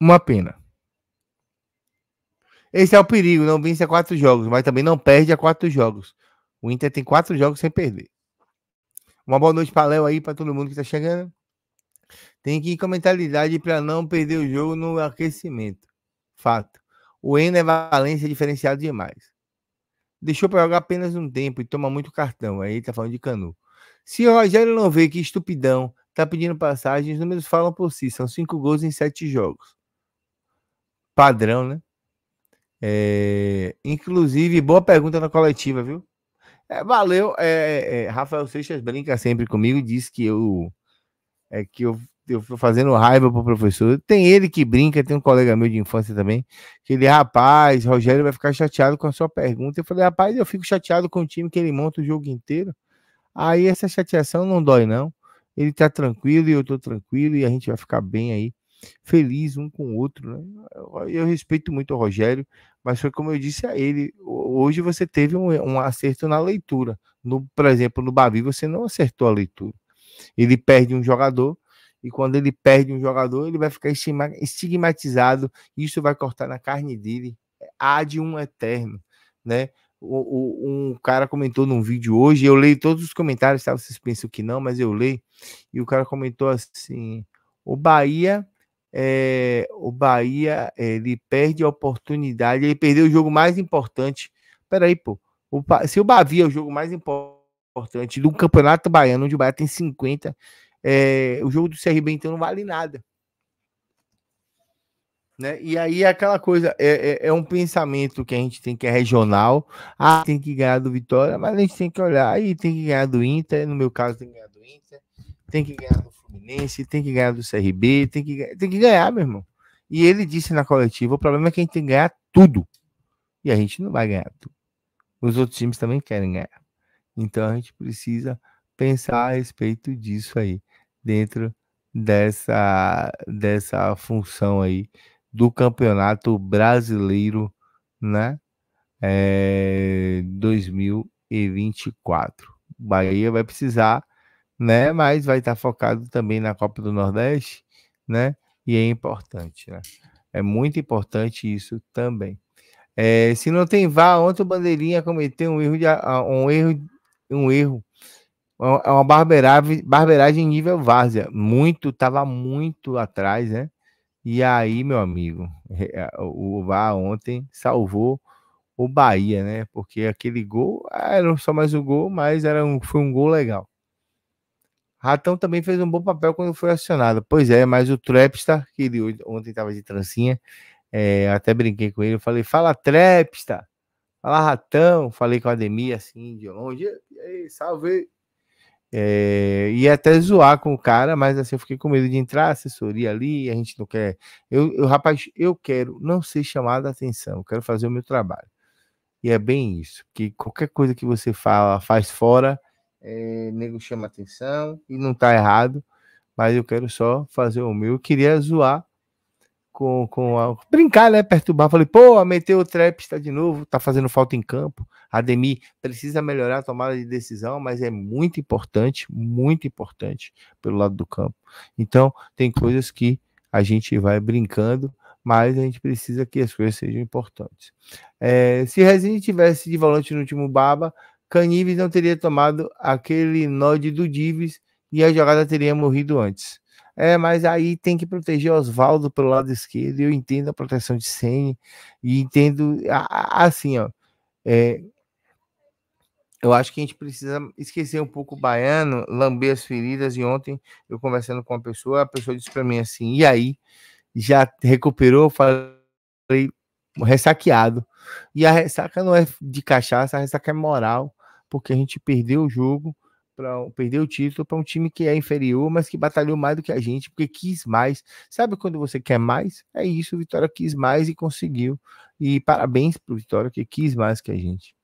Uma pena. Esse é o perigo, não vence a quatro jogos, mas também não perde a quatro jogos. O Inter tem quatro jogos sem perder. Uma boa noite para Léo aí, para todo mundo que está chegando. Tem que ir com a mentalidade para não perder o jogo no aquecimento. Fato. O Ender Valência é diferenciado demais deixou para jogar apenas um tempo e toma muito cartão. Aí ele tá falando de Canu. Se o Rogério não vê que estupidão tá pedindo passagem, os números falam por si. São cinco gols em sete jogos. Padrão, né? É, inclusive, boa pergunta na coletiva, viu? É, valeu. É, é, é Rafael Seixas brinca sempre comigo e diz que eu é que eu eu fazendo raiva pro professor. Tem ele que brinca, tem um colega meu de infância também, que ele, rapaz, Rogério vai ficar chateado com a sua pergunta. Eu falei, rapaz, eu fico chateado com o time que ele monta o jogo inteiro. Aí essa chateação não dói, não. Ele tá tranquilo e eu tô tranquilo e a gente vai ficar bem aí, feliz um com o outro, né? Eu, eu respeito muito o Rogério, mas foi como eu disse a ele, hoje você teve um, um acerto na leitura. No, por exemplo, no Bavi você não acertou a leitura. Ele perde um jogador, e quando ele perde um jogador, ele vai ficar estigmatizado. Isso vai cortar na carne dele. É, há de um eterno, né? O, o, um cara comentou num vídeo hoje, eu leio todos os comentários, tá? Vocês pensam que não, mas eu leio. E o cara comentou assim: o Bahia, é, o Bahia, é, ele perde a oportunidade, ele perdeu o jogo mais importante. Peraí, pô. O, se o Bahia é o jogo mais importante do Campeonato Baiano, onde o Bahia tem 50 é, o jogo do CRB então não vale nada. Né? E aí aquela coisa, é, é, é, um pensamento que a gente tem que é regional, ah, tem que ganhar do Vitória, mas a gente tem que olhar, aí tem que ganhar do Inter, no meu caso tem que ganhar do Inter, tem que ganhar do Fluminense, tem que ganhar do CRB, tem que, tem que ganhar, meu irmão. E ele disse na coletiva, o problema é que a gente tem que ganhar tudo, e a gente não vai ganhar tudo. Os outros times também querem ganhar. Então a gente precisa pensar a respeito disso aí dentro dessa, dessa função aí do Campeonato Brasileiro, né? É, eh, 2024. Bahia vai precisar, né? Mas vai estar focado também na Copa do Nordeste, né? E é importante, né? É muito importante isso também. É, se não tem vá, ontem o Bandeirinha cometeu um erro, de, ah, um erro, um erro é uma é barbeiragem, barbeiragem nível várzea. Muito, tava muito atrás, né? E aí, meu amigo, é, é, o VAR ontem salvou o Bahia, né? Porque aquele gol ah, era só mais um gol, mas era um, foi um gol legal. Ratão também fez um bom papel quando foi acionado. Pois é, mas o Trapstar, que ele ontem estava de trancinha, é, até brinquei com ele, eu falei, fala Trapstar, fala Ratão, falei com a Ademir assim, de longe, e aí, salve, é, ia é até zoar com o cara, mas assim, eu fiquei com medo de entrar assessoria ali, a gente não quer. Eu, eu rapaz, eu quero não ser chamado a atenção, eu quero fazer o meu trabalho. E é bem isso, que qualquer coisa que você fala, faz fora, é, nego chama atenção e não tá errado, mas eu quero só fazer o meu. Eu queria zoar com, com a, brincar, né? Perturbar. Falei, pô, meteu o trap, está de novo, tá fazendo falta em campo. Ademir precisa melhorar a tomada de decisão, mas é muito importante, muito importante pelo lado do campo. Então, tem coisas que a gente vai brincando, mas a gente precisa que as coisas sejam importantes. É, se Resende tivesse de volante no último baba, Canives não teria tomado aquele nó de Dudives e a jogada teria morrido antes. É, mas aí tem que proteger Oswaldo pelo lado esquerdo. Eu entendo a proteção de Senna e entendo assim, ó. É, eu acho que a gente precisa esquecer um pouco o baiano, lamber as feridas. E ontem eu conversando com uma pessoa, a pessoa disse para mim assim: e aí? Já recuperou? falei, ressaqueado. E a ressaca não é de cachaça, a ressaca é moral, porque a gente perdeu o jogo para perder o título para um time que é inferior, mas que batalhou mais do que a gente, porque quis mais. Sabe quando você quer mais? É isso, o Vitória quis mais e conseguiu. E parabéns para o Vitória que quis mais que a gente.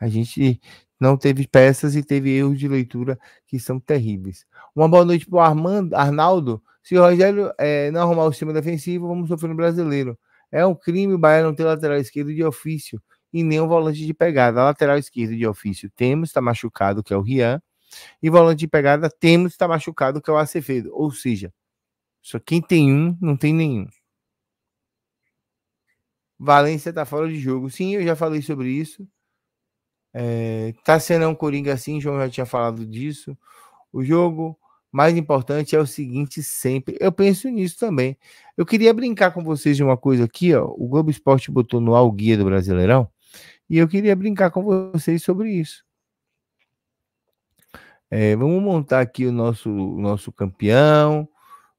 A gente não teve peças e teve erros de leitura que são terríveis. Uma boa noite para o Armando, Arnaldo. Se o Rogério é, não arrumar o sistema defensivo, vamos sofrer no brasileiro. É um crime o Bahia não ter lateral esquerdo de ofício e nem um volante de pegada. A lateral esquerdo de ofício temos, está machucado, que é o Rian e volante de pegada, temos está machucado, que é o Acevedo. Ou seja, só quem tem um, não tem nenhum. Valência está fora de jogo. Sim, eu já falei sobre isso. É, tá sendo um Coringa assim, João já tinha falado disso. O jogo mais importante é o seguinte sempre. Eu penso nisso também. Eu queria brincar com vocês de uma coisa aqui, ó. O Globo Esporte botou no Al Guia do Brasileirão. E eu queria brincar com vocês sobre isso. É, vamos montar aqui o nosso, o nosso campeão,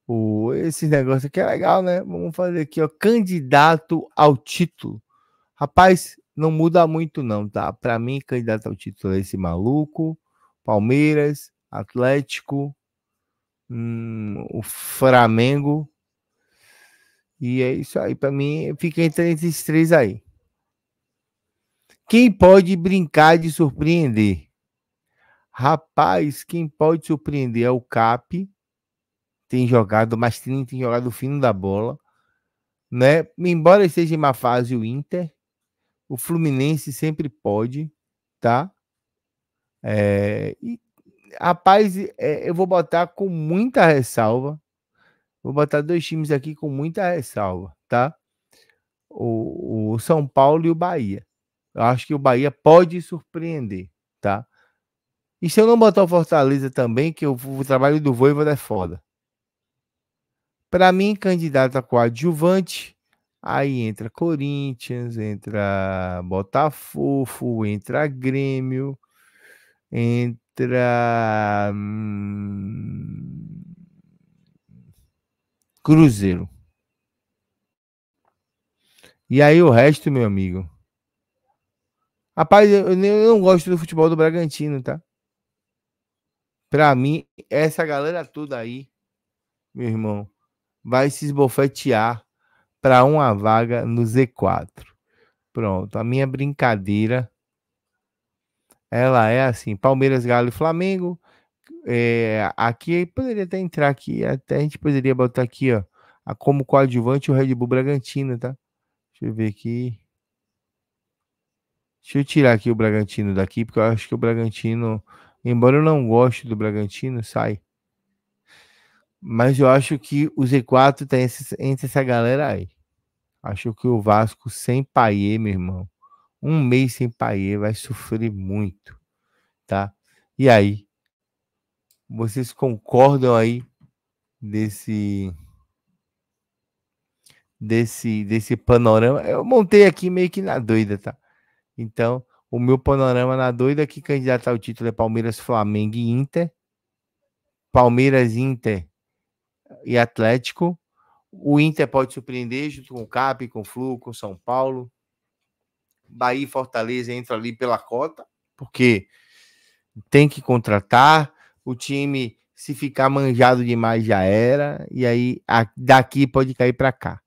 o, esse negócio aqui é legal, né? Vamos fazer aqui, ó, candidato ao título. Rapaz, não muda muito não, tá? Para mim, candidato ao título é esse maluco, Palmeiras, Atlético, hum, o Flamengo, e é isso aí, para mim, fica entre esses três aí. Quem pode brincar de surpreender? Rapaz, quem pode surpreender é o Cap. Tem jogado, mas tem jogado o fino da bola. Né? Embora esteja em uma fase o Inter, o Fluminense sempre pode, tá? É, e, rapaz, é, eu vou botar com muita ressalva. Vou botar dois times aqui com muita ressalva, tá? O, o São Paulo e o Bahia. Eu acho que o Bahia pode surpreender, tá? E se eu não botar o Fortaleza também, que eu, o trabalho do Voivoda é foda. Para mim, candidato a coadjuvante, aí entra Corinthians, entra Botafogo, entra Grêmio, entra hum, Cruzeiro. E aí o resto, meu amigo. Rapaz, eu, eu não gosto do futebol do Bragantino, tá? Para mim, essa galera toda aí, meu irmão, vai se esbofetear para uma vaga no Z4. Pronto, a minha brincadeira ela é assim, Palmeiras, Galo e Flamengo. É, aqui poderia até entrar aqui, até a gente poderia botar aqui, ó, a como coadjuvante o Red Bull Bragantino, tá? Deixa eu ver aqui. Deixa eu tirar aqui o Bragantino daqui, porque eu acho que o Bragantino Embora eu não goste do Bragantino, sai. Mas eu acho que o Z4 tá entre essa galera aí. Acho que o Vasco sem Paier, meu irmão, um mês sem Paier vai sofrer muito, tá? E aí, vocês concordam aí desse desse desse panorama? Eu montei aqui meio que na doida, tá? Então, o meu panorama na doida que candidato ao título é Palmeiras, Flamengo e Inter. Palmeiras, Inter e Atlético. O Inter pode surpreender junto com o Cap, com o Flu, com São Paulo. Bahia e Fortaleza entram ali pela cota, porque tem que contratar. O time, se ficar manjado demais, já era. E aí a, daqui pode cair para cá.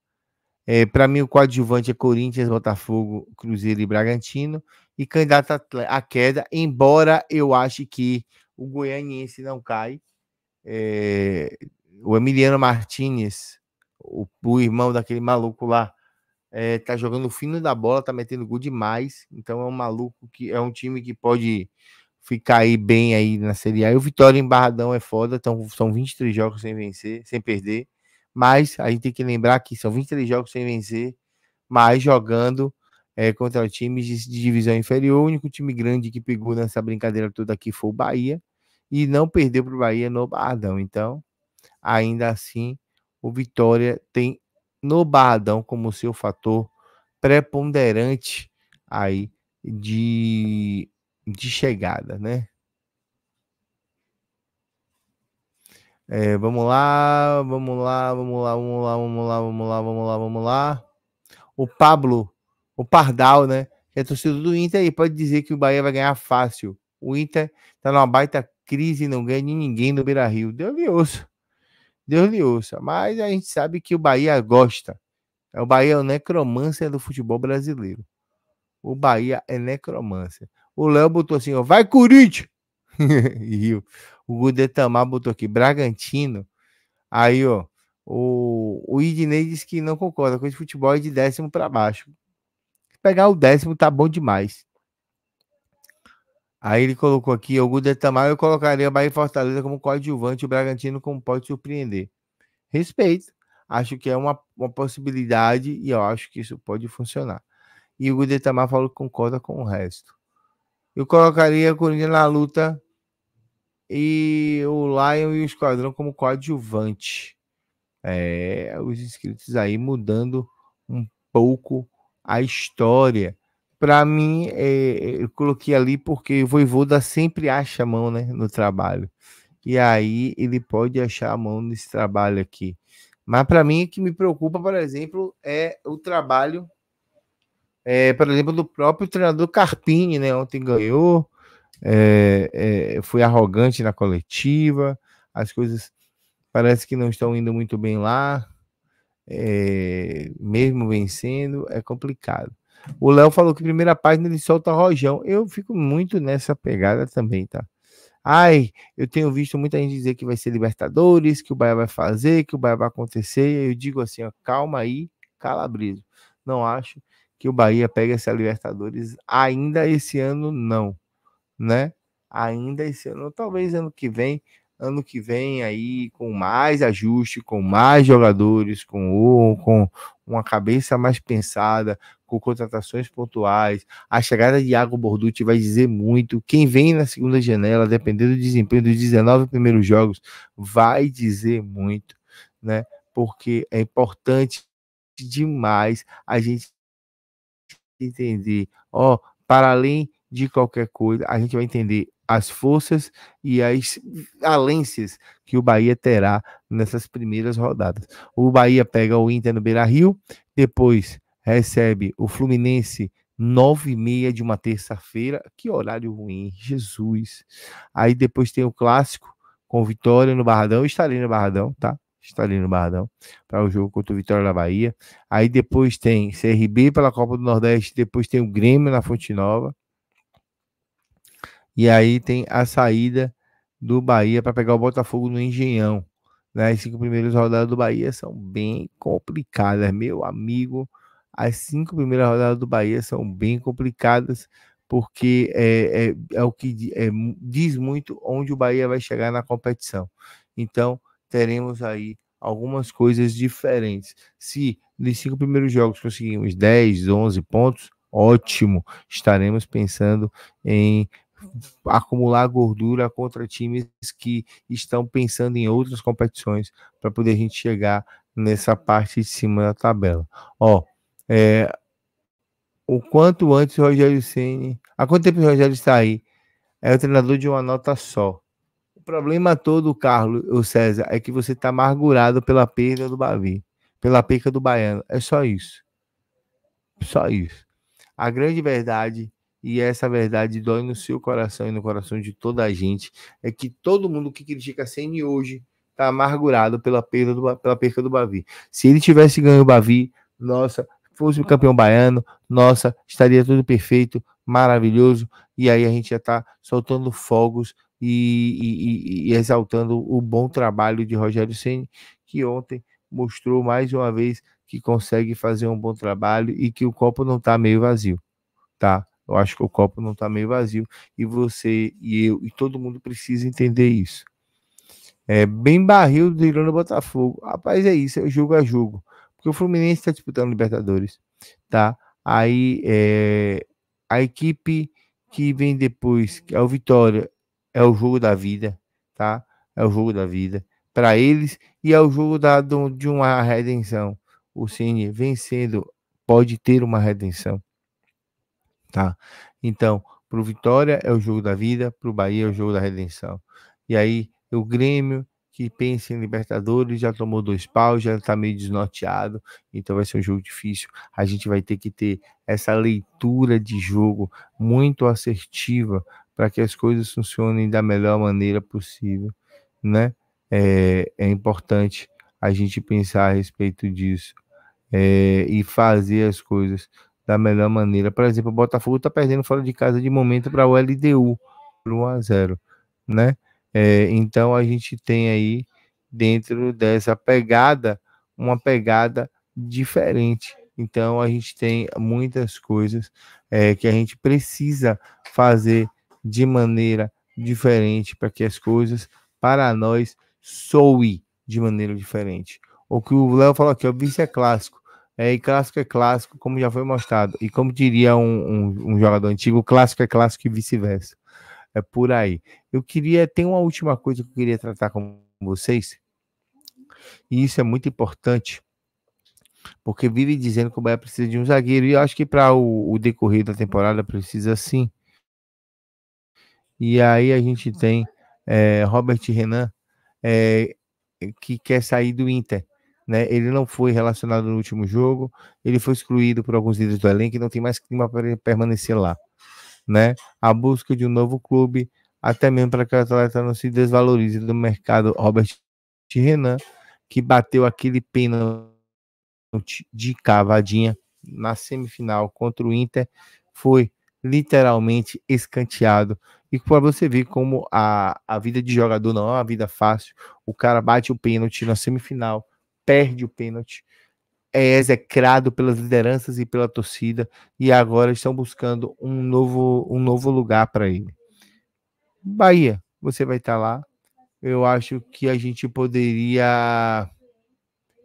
É, para mim, o coadjuvante é Corinthians, Botafogo, Cruzeiro e Bragantino e candidato à queda, embora eu ache que o goianiense não cai. É, o Emiliano Martinez, o, o, irmão daquele maluco lá, é, tá jogando fino da bola, tá metendo gol demais. Então é um maluco que é um time que pode ficar aí bem aí na Série A. E o Vitória em Barradão é foda, então são 23 jogos sem vencer, sem perder. Mas a gente tem que lembrar que são 23 jogos sem vencer, mas jogando é, contra times de, de divisão inferior. O único time grande que pegou nessa brincadeira toda aqui foi o Bahia e não perdeu para o Bahia no Barradão. Então, ainda assim, o Vitória tem no Barradão como seu fator preponderante aí de, de chegada, né? É, vamos lá, vamos lá, vamos lá, vamos lá, vamos lá, vamos lá, vamos lá, vamos lá. O Pablo o Pardal, né? Que é torcedor do Inter e pode dizer que o Bahia vai ganhar fácil. O Inter tá numa baita crise, e não ganha de ninguém no Beira Rio. Deus lhe ouça. Deus lhe ouça. Mas a gente sabe que o Bahia gosta. É o Bahia é o necromancer do futebol brasileiro. O Bahia é necromancer. O Léo botou assim, ó, vai Corinthians! *laughs* e O Gudetamar botou aqui, Bragantino. Aí, ó, o, o Idney disse que não concorda com esse futebol é de décimo para baixo pegar o décimo tá bom demais. Aí ele colocou aqui, o Gudetamar, tá eu colocaria Bahia e Fortaleza como coadjuvante, o Bragantino como pode surpreender. Respeito. Acho que é uma, uma possibilidade e eu acho que isso pode funcionar. E o Gudetamar tá falou que concorda com o resto. Eu colocaria o Corinthians na luta e o Lion e o Esquadrão como coadjuvante. É, os inscritos aí mudando um pouco a história. Para mim, é, é, eu coloquei ali porque o Voivoda sempre acha a mão né, no trabalho. E aí ele pode achar a mão nesse trabalho aqui. Mas para mim, o que me preocupa, por exemplo, é o trabalho, é, por exemplo, do próprio treinador Carpini, né? Ontem ganhou, é, é, foi arrogante na coletiva, as coisas parece que não estão indo muito bem lá é, mesmo vencendo, é complicado. O Léo falou que primeira página ele solta rojão. Eu fico muito nessa pegada também, tá? Ai, eu tenho visto muita gente dizer que vai ser Libertadores, que o Bahia vai fazer, que o Bahia vai acontecer. Eu digo assim, ó, calma aí, calabreso. Não acho que o Bahia pegue essa Libertadores ainda esse ano, não, né? Ainda esse ano, talvez ano que vem, ano que vem aí com mais ajuste, com mais jogadores, com, com uma cabeça mais pensada, com contratações pontuais. A chegada de Iago Borducci vai dizer muito. Quem vem na segunda janela, dependendo do desempenho dos 19 primeiros jogos, vai dizer muito, né? Porque é importante demais a gente entender, ó, para além de qualquer coisa, a gente vai entender as forças e as alências que o Bahia terá nessas primeiras rodadas. O Bahia pega o Inter no Beira Rio, depois recebe o Fluminense nove e meia de uma terça-feira. Que horário ruim, Jesus! Aí depois tem o clássico com Vitória no Barradão. Eu estarei no Barradão, tá? Estarei no Barradão para o jogo contra o Vitória da Bahia. Aí depois tem CRB pela Copa do Nordeste. Depois tem o Grêmio na Fonte Nova. E aí tem a saída do Bahia para pegar o Botafogo no Engenhão. Né? As cinco primeiras rodadas do Bahia são bem complicadas, meu amigo. As cinco primeiras rodadas do Bahia são bem complicadas, porque é, é, é o que é, diz muito onde o Bahia vai chegar na competição. Então, teremos aí algumas coisas diferentes. Se nos cinco primeiros jogos conseguimos 10, 11 pontos, ótimo, estaremos pensando em acumular gordura contra times que estão pensando em outras competições para poder a gente chegar nessa parte de cima da tabela. Ó, é, o quanto antes o Rogério Ceni, há quanto tempo o Rogério está aí? É o treinador de uma nota só. O problema todo, Carlos, o César, é que você está amargurado pela perda do Bavi, pela perca do Baiano. É só isso. Só isso. A grande verdade e essa verdade dói no seu coração e no coração de toda a gente, é que todo mundo que critica a CN hoje está amargurado pela perda, do, pela perda do Bavi. Se ele tivesse ganho o Bavi, nossa, fosse o campeão baiano, nossa, estaria tudo perfeito, maravilhoso, e aí a gente já está soltando fogos e, e, e, exaltando o bom trabalho de Rogério Ceni, que ontem mostrou mais uma vez que consegue fazer um bom trabalho e que o copo não está meio vazio, tá? Eu acho que o copo não está meio vazio e você e eu e todo mundo precisa entender isso. É bem barril do Irano Botafogo. Rapaz, é isso, é jogo a jogo. Porque o Fluminense está disputando Libertadores, tá? Aí é, a equipe que vem depois, que é o Vitória, é o jogo da vida, tá? É o jogo da vida para eles e é o jogo da, de uma redenção. O Cine vencendo pode ter uma redenção tá? Então, para o Vitória é o jogo da vida, para o Bahia é o jogo da redenção. E aí, o Grêmio, que pensa em Libertadores, já tomou dois paus, já está meio desnorteado, então vai ser um jogo difícil. A gente vai ter que ter essa leitura de jogo muito assertiva para que as coisas funcionem da melhor maneira possível, né? É, é importante a gente pensar a respeito disso é, e fazer as coisas da melhor maneira. Por exemplo, o Botafogo está perdendo fora de casa de momento para o LDU por 1 a 0, né? É, então a gente tem aí dentro dessa pegada uma pegada diferente. Então a gente tem muitas coisas é, que a gente precisa fazer de maneira diferente para que as coisas para nós soem de maneira diferente. O que o Léo falou aqui, o vice é clássico. É, e clássico é clássico, como já foi mostrado. E como diria um, um, um jogador antigo, clássico é clássico e vice-versa. É por aí. Eu queria. Tem uma última coisa que eu queria tratar com vocês. E isso é muito importante. Porque vive dizendo que o Bahia precisa de um zagueiro. E eu acho que para o, o decorrer da temporada precisa sim. E aí a gente tem é, Robert Renan, é, que quer sair do Inter né? Ele não foi relacionado no último jogo, ele foi excluído por alguns líderes do elenco e não tem mais clima para ele permanecer lá, né? A busca de um novo clube, até mesmo para que o atleta não se desvalorize do mercado Robert Renan, que bateu aquele pênalti de cavadinha na semifinal contra o Inter, foi literalmente escanteado. E para você ver como a, a vida de jogador não é uma vida fácil, o cara bate o pênalti na semifinal perde o pênalti, é execrado pelas lideranças e pela torcida, e agora estão buscando um novo, um novo lugar para ele. Bahia, você vai estar tá lá. Eu acho que a gente poderia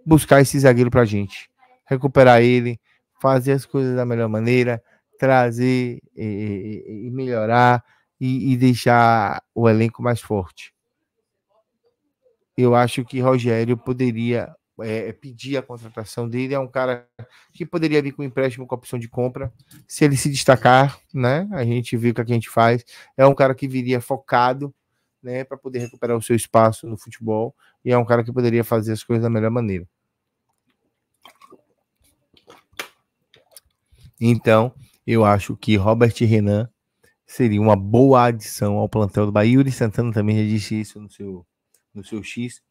buscar esse zagueiro para a gente, recuperar ele, fazer as coisas da melhor maneira, trazer e, e, melhorar e, e deixar o elenco mais forte eu acho que Rogério poderia é, é, pedir a contratação dele. É um cara que poderia vir com empréstimo com opção de compra. Se ele se destacar, né? A gente viu o que a gente faz. É um cara que viria focado, né? Para poder recuperar o seu espaço no futebol. E é um cara que poderia fazer as coisas da melhor maneira. Então, eu acho que Robert Renan seria uma boa adição ao plantel do Bahia. Yuri Santana também já disse isso no seu, no seu X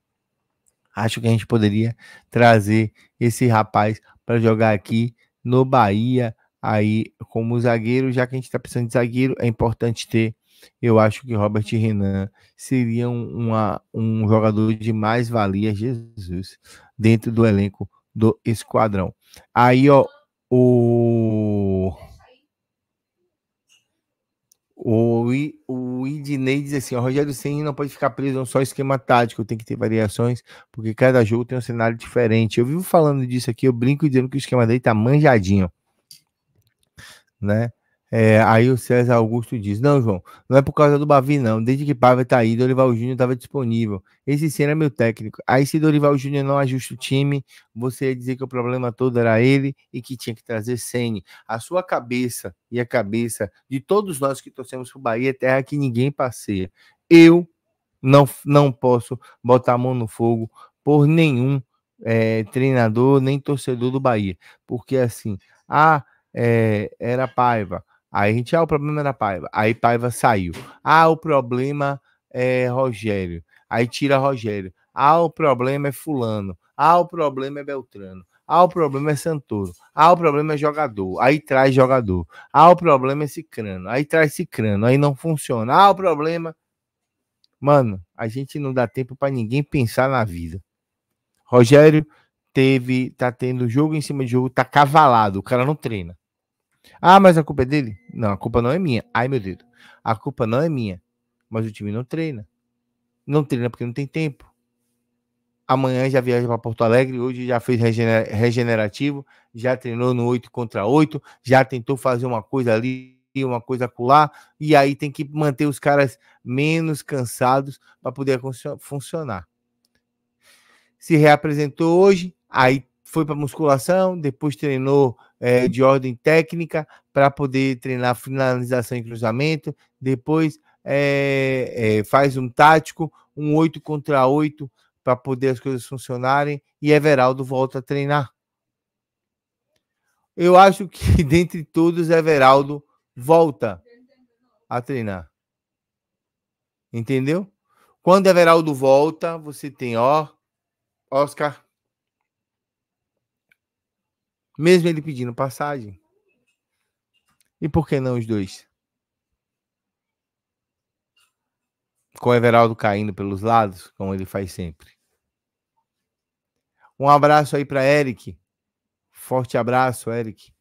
Acho que a gente poderia trazer esse rapaz para jogar aqui no Bahia, aí como zagueiro, já que a gente está precisando de zagueiro, é importante ter. Eu acho que Robert Renan seria uma, um jogador de mais valia, Jesus, dentro do elenco do Esquadrão. Aí, ó, o O, o Idinei diz assim: o Rogério Senna não pode ficar preso a um só esquema tático, tem que ter variações, porque cada jogo tem um cenário diferente. Eu vivo falando disso aqui, eu brinco dizendo que o esquema dele tá manjadinho, né? É, aí o César Augusto diz: Não, João, não é por causa do Bavi, não. Desde que Paiva tá aí, Dorival Júnior estava disponível. Esse sim era é meu técnico. Aí, se Dorival Júnior não ajusta o time, você ia dizer que o problema todo era ele e que tinha que trazer Sene. A sua cabeça e a cabeça de todos nós que torcemos pro Bahia é terra que ninguém passeia. Eu não, não posso botar a mão no fogo por nenhum é, treinador nem torcedor do Bahia, porque assim, ah, é, era Paiva Aí a gente, ah, o problema era Paiva. Aí Paiva saiu. Ah, o problema é Rogério. Aí tira Rogério. Ah, o problema é Fulano. Ah, o problema é Beltrano. Ah, o problema é Santoro. Ah, o problema é jogador. Aí traz jogador. Ah, o problema é Cicrano. Aí traz Cicrano. Aí não funciona. Ah, o problema. Mano, a gente não dá tempo para ninguém pensar na vida. Rogério teve, tá tendo jogo em cima de jogo, tá cavalado. O cara não treina. Ah, mas a culpa é dele? Não, a culpa não é minha. Ai, meu dedo. A culpa não é minha. Mas o time não treina. Não treina porque não tem tempo. Amanhã já viaja para Porto Alegre, hoje já fez regenerativo, já treinou no 8 contra 8, já tentou fazer uma coisa ali, uma coisa acolá, e aí tem que manter os caras menos cansados para poder funcionar. Se reapresentou hoje, aí foi para musculação, depois treinou é, de ordem técnica para poder treinar finalização e cruzamento. Depois é, é, faz um tático, um 8 contra 8 para poder as coisas funcionarem. E Everaldo volta a treinar. Eu acho que *laughs* dentre todos, Everaldo volta a treinar. Entendeu? Quando Everaldo volta, você tem ó, Oscar, mesmo ele pedindo passagem. E por que não os dois? Com o Everaldo caindo pelos lados, como ele faz sempre. Um abraço aí para Eric. Forte abraço, Eric.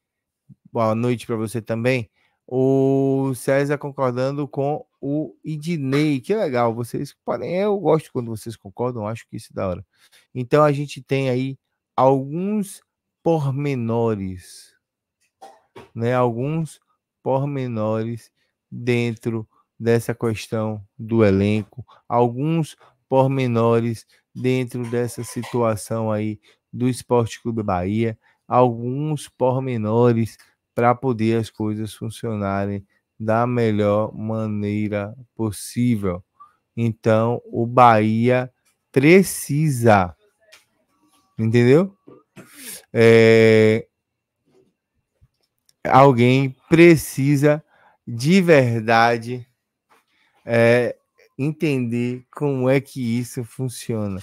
Boa noite para você também. O César concordando com o Idinei. Que legal, vocês Eu gosto quando vocês concordam, acho que isso é da hora. Então a gente tem aí alguns pormenores, né? Alguns pormenores dentro dessa questão do elenco, alguns pormenores dentro dessa situação aí do Esporte Clube Bahia, alguns pormenores para poder as coisas funcionarem da melhor maneira possível. Então, o Bahia precisa, entendeu? É, alguém precisa de verdade é, entender como é que isso funciona.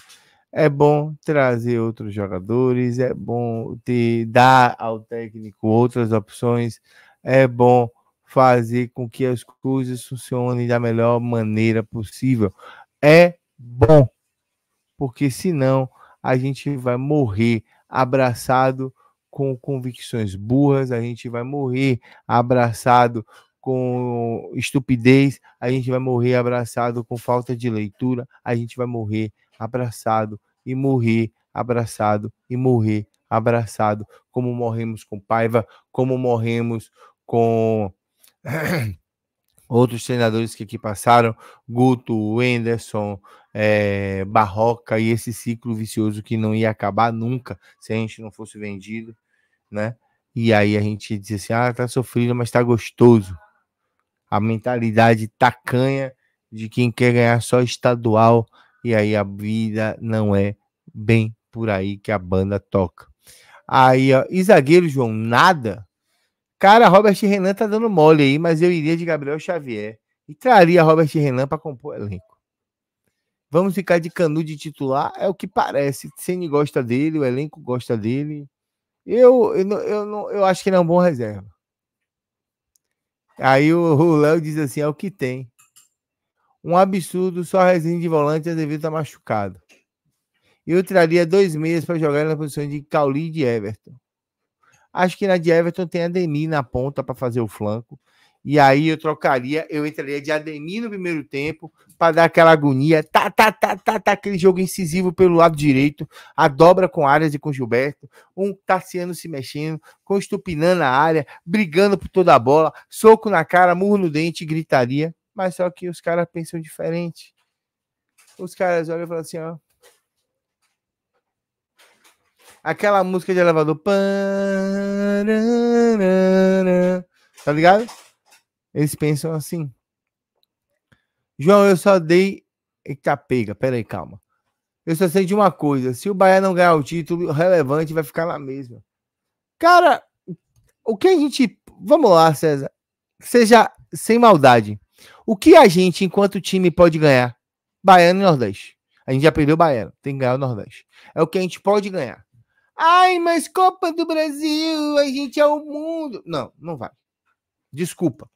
É bom trazer outros jogadores, é bom te dar ao técnico outras opções, é bom fazer com que as coisas funcionem da melhor maneira possível. É bom, porque senão a gente vai morrer abraçado com convicções burras, a gente vai morrer abraçado com estupidez, a gente vai morrer abraçado com falta de leitura, a gente vai morrer abraçado e morrer abraçado e morrer abraçado, como morremos com Paiva, como morremos com *clears throat* outros treinadores que aqui passaram, Guto, Wenderson, é, barroca e esse ciclo vicioso que não ia acabar nunca se a gente não fosse vendido, né? E aí a gente diz assim: ah, tá sofrendo mas tá gostoso. A mentalidade tacanha de quem quer ganhar só estadual, e aí a vida não é bem por aí que a banda toca. Aí, ó, e zagueiro, João, nada. Cara, Robert Renan tá dando mole aí, mas eu iria de Gabriel Xavier e traria Robert Renan para compor elenco. Vamos ficar de Canu de titular? É o que parece. Ceni gosta dele, o elenco gosta dele. Eu, eu, eu, não eu acho que ele é um bom reserva. Aí o Léo diz assim: é o que tem. Um absurdo, só resenha de volante, é devido estar tá machucado. Eu traria dois meses para jogar na posição de Cauli e de Everton. Acho que na de Everton tem a Deni na ponta para fazer o flanco. E aí eu trocaria, eu entraria de Ademir no primeiro tempo para dar aquela agonia, tá, tá, tá, tá, tá, aquele jogo incisivo pelo lado direito, a dobra com Arias e com Gilberto, um Tarciano se mexendo, com a na área, brigando por toda a bola, soco na cara, murro no dente, gritaria, mas só que os caras pensam diferente. Os caras olham e falam assim, ó, aquela música de elevador. Tá ligado? Eles pensam assim. João, eu só dei. Eita, pega, peraí, calma. Eu só sei de uma coisa: se o Bahia não ganhar o título, o relevante vai ficar na mesma. Cara, o que a gente. Vamos lá, César. Seja sem maldade. O que a gente, enquanto time, pode ganhar? Baiano e Nordeste. A gente já perdeu o Baiano, tem que ganhar o Nordeste. É o que a gente pode ganhar. Ai, mas Copa do Brasil, a gente é o mundo. Não, não vai. Desculpa.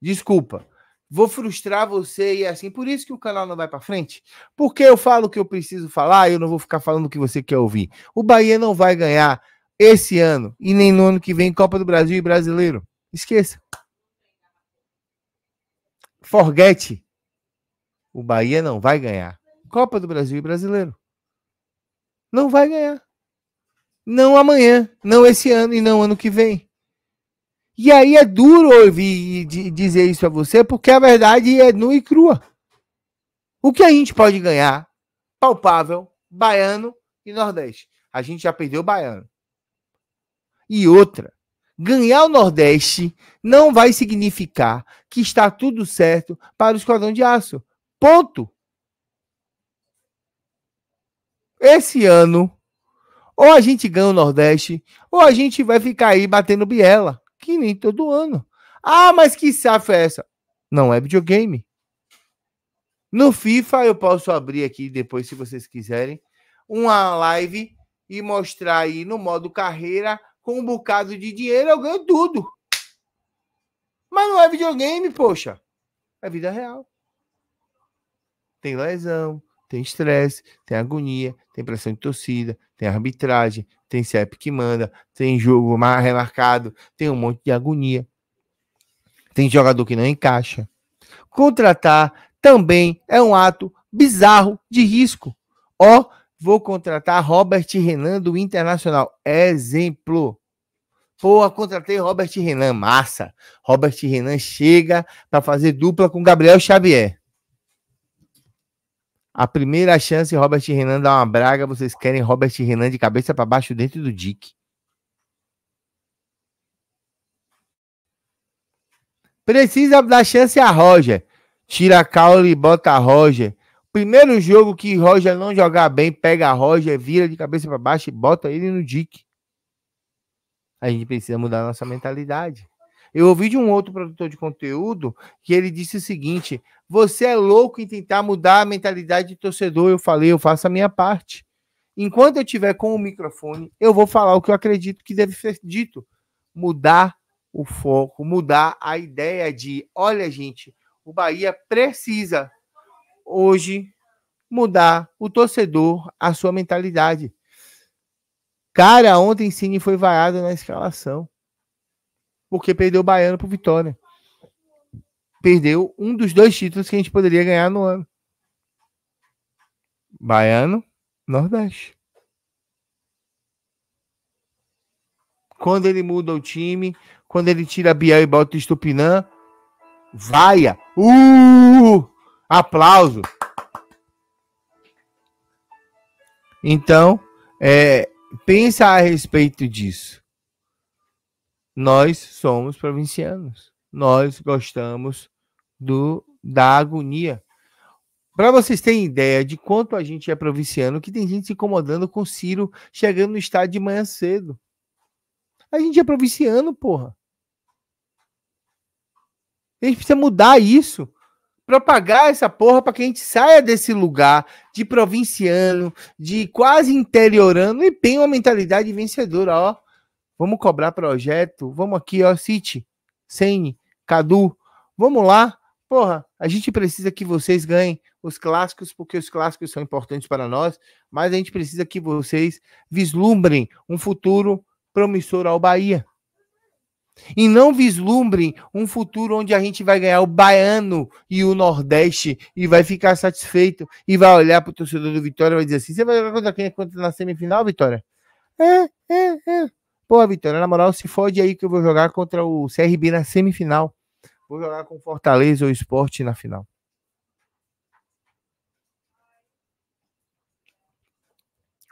Desculpa. Vou frustrar você e é assim. Por isso que o canal não vai para frente. Porque eu falo o que eu preciso falar e eu não vou ficar falando o que você quer ouvir. O Bahia não vai ganhar esse ano e nem no ano que vem Copa do Brasil e Brasileiro. Esqueça. Forget. O Bahia não vai ganhar Copa do Brasil e Brasileiro. Não vai ganhar. Não amanhã, não esse ano e não ano que vem. E aí é duro ouvir dizer isso a você, porque a verdade é nua e crua. O que a gente pode ganhar? Palpável, baiano e Nordeste. A gente já perdeu o baiano. E outra, ganhar o Nordeste não vai significar que está tudo certo para o Esquadrão de Aço. Ponto. Esse ano, ou a gente ganha o Nordeste, ou a gente vai ficar aí batendo biela que nem todo ano. Ah, mas que safra é essa? Não é videogame. No FIFA eu posso abrir aqui depois, se vocês quiserem, uma live e mostrar aí no modo carreira com um bocado de dinheiro eu ganho tudo. Mas não é videogame, poxa. É vida real. Tem lesão, tem estresse, tem agonia, tem pressão de torcida, tem arbitragem, tem CEP que manda, tem jogo mais remarcado, tem um monte de agonia. Tem jogador que não encaixa. Contratar também é um ato bizarro de risco. Ó, oh, vou contratar Robert Renan do Internacional. Exemplo. Pô, contratei Robert Renan, massa. Robert Renan chega para fazer dupla com Gabriel Xavier. A primeira chance, Robert Renan dá uma braga. Vocês querem Robert Renan de cabeça para baixo dentro do Dick. Precisa dar chance a Roger. Tira a caula e bota a Roger. Primeiro jogo que Roger não jogar bem, pega a Roger, vira de cabeça para baixo e bota ele no Dick. A gente precisa mudar nossa mentalidade. Eu ouvi de um outro produtor de conteúdo que ele disse o seguinte: você é louco em tentar mudar a mentalidade de torcedor. Eu falei, eu faço a minha parte. Enquanto eu tiver com o microfone, eu vou falar o que eu acredito que deve ser dito. Mudar o foco, mudar a ideia de, olha, gente, o Bahia precisa hoje mudar o torcedor, a sua mentalidade. Cara, ontem Cine foi vaiado na escalação. Porque perdeu o Baiano pro Vitória perdeu um dos dois títulos que a gente poderia ganhar no ano. Baiano, Nordeste. Quando ele muda o time, quando ele tira Biel e bota Estupinã, vaia, uh, aplauso. Então, é, pensa a respeito disso. Nós somos provincianos nós gostamos do da agonia. Para vocês terem ideia de quanto a gente é provinciano, que tem gente se incomodando com Ciro chegando no estádio de manhã cedo. A gente é provinciano, porra. A gente precisa mudar isso. Propagar essa porra para que a gente saia desse lugar de provinciano, de quase interiorano e tenha uma mentalidade vencedora, ó. Vamos cobrar projeto, vamos aqui, ó, City, Sene, Cadu, vamos lá. Porra, a gente precisa que vocês ganhem os clássicos, porque os clássicos são importantes para nós, mas a gente precisa que vocês vislumbrem um futuro promissor ao Bahia. E não vislumbrem um futuro onde a gente vai ganhar o baiano e o Nordeste e vai ficar satisfeito e vai olhar para o torcedor do Vitória e vai dizer assim: você vai jogar contra quem? Contra na semifinal, Vitória? É, é, é. Pô, Vitória, na moral, se fode aí que eu vou jogar contra o CRB na semifinal. Vou jogar com Fortaleza ou Esporte na final.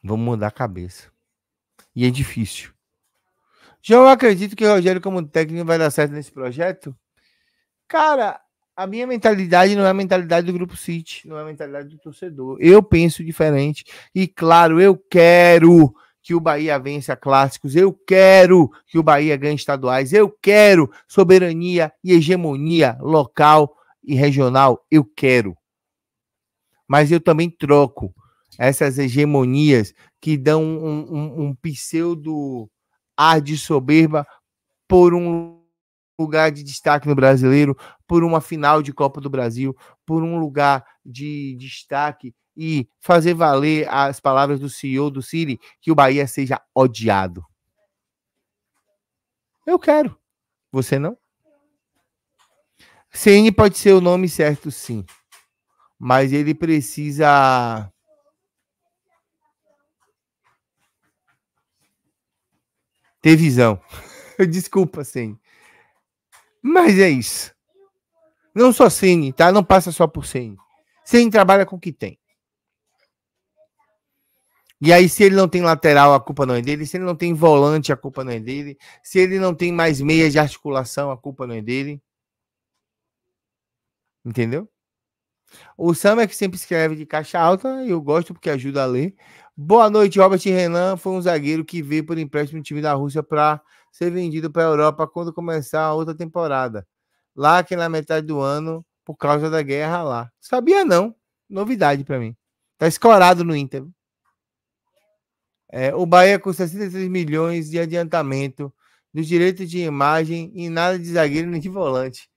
Vamos mudar a cabeça. E é difícil. Já eu acredito que o Rogério, como técnico, vai dar certo nesse projeto. Cara, a minha mentalidade não é a mentalidade do Grupo City, não é a mentalidade do torcedor. Eu penso diferente. E claro, eu quero que o Bahia vença clássicos, eu quero que o Bahia ganhe estaduais, eu quero soberania e hegemonia local e regional, eu quero. Mas eu também troco essas hegemonias que dão um, um, um pseudo ar de soberba por um lugar de destaque no brasileiro, por uma final de Copa do Brasil, por um lugar de destaque e fazer valer as palavras do CEO do City que o Bahia seja odiado. Eu quero. Você não? CN pode ser o nome certo, sim. Mas ele precisa. Ter visão. *laughs* Desculpa, CN. Mas é isso. Não só CN, tá? Não passa só por CN. CN trabalha com o que tem. E aí, se ele não tem lateral, a culpa não é dele. Se ele não tem volante, a culpa não é dele. Se ele não tem mais meias de articulação, a culpa não é dele. Entendeu? O Sam é que sempre escreve de caixa alta, eu gosto porque ajuda a ler. Boa noite, Robert Renan. Foi um zagueiro que veio por empréstimo no time da Rússia para ser vendido para a Europa quando começar a outra temporada. Lá que é na metade do ano, por causa da guerra lá. Sabia não. Novidade para mim. Tá escorado no Inter. É, o Bahia com 63 milhões de adiantamento dos direitos de imagem e nada de zagueiro nem de volante.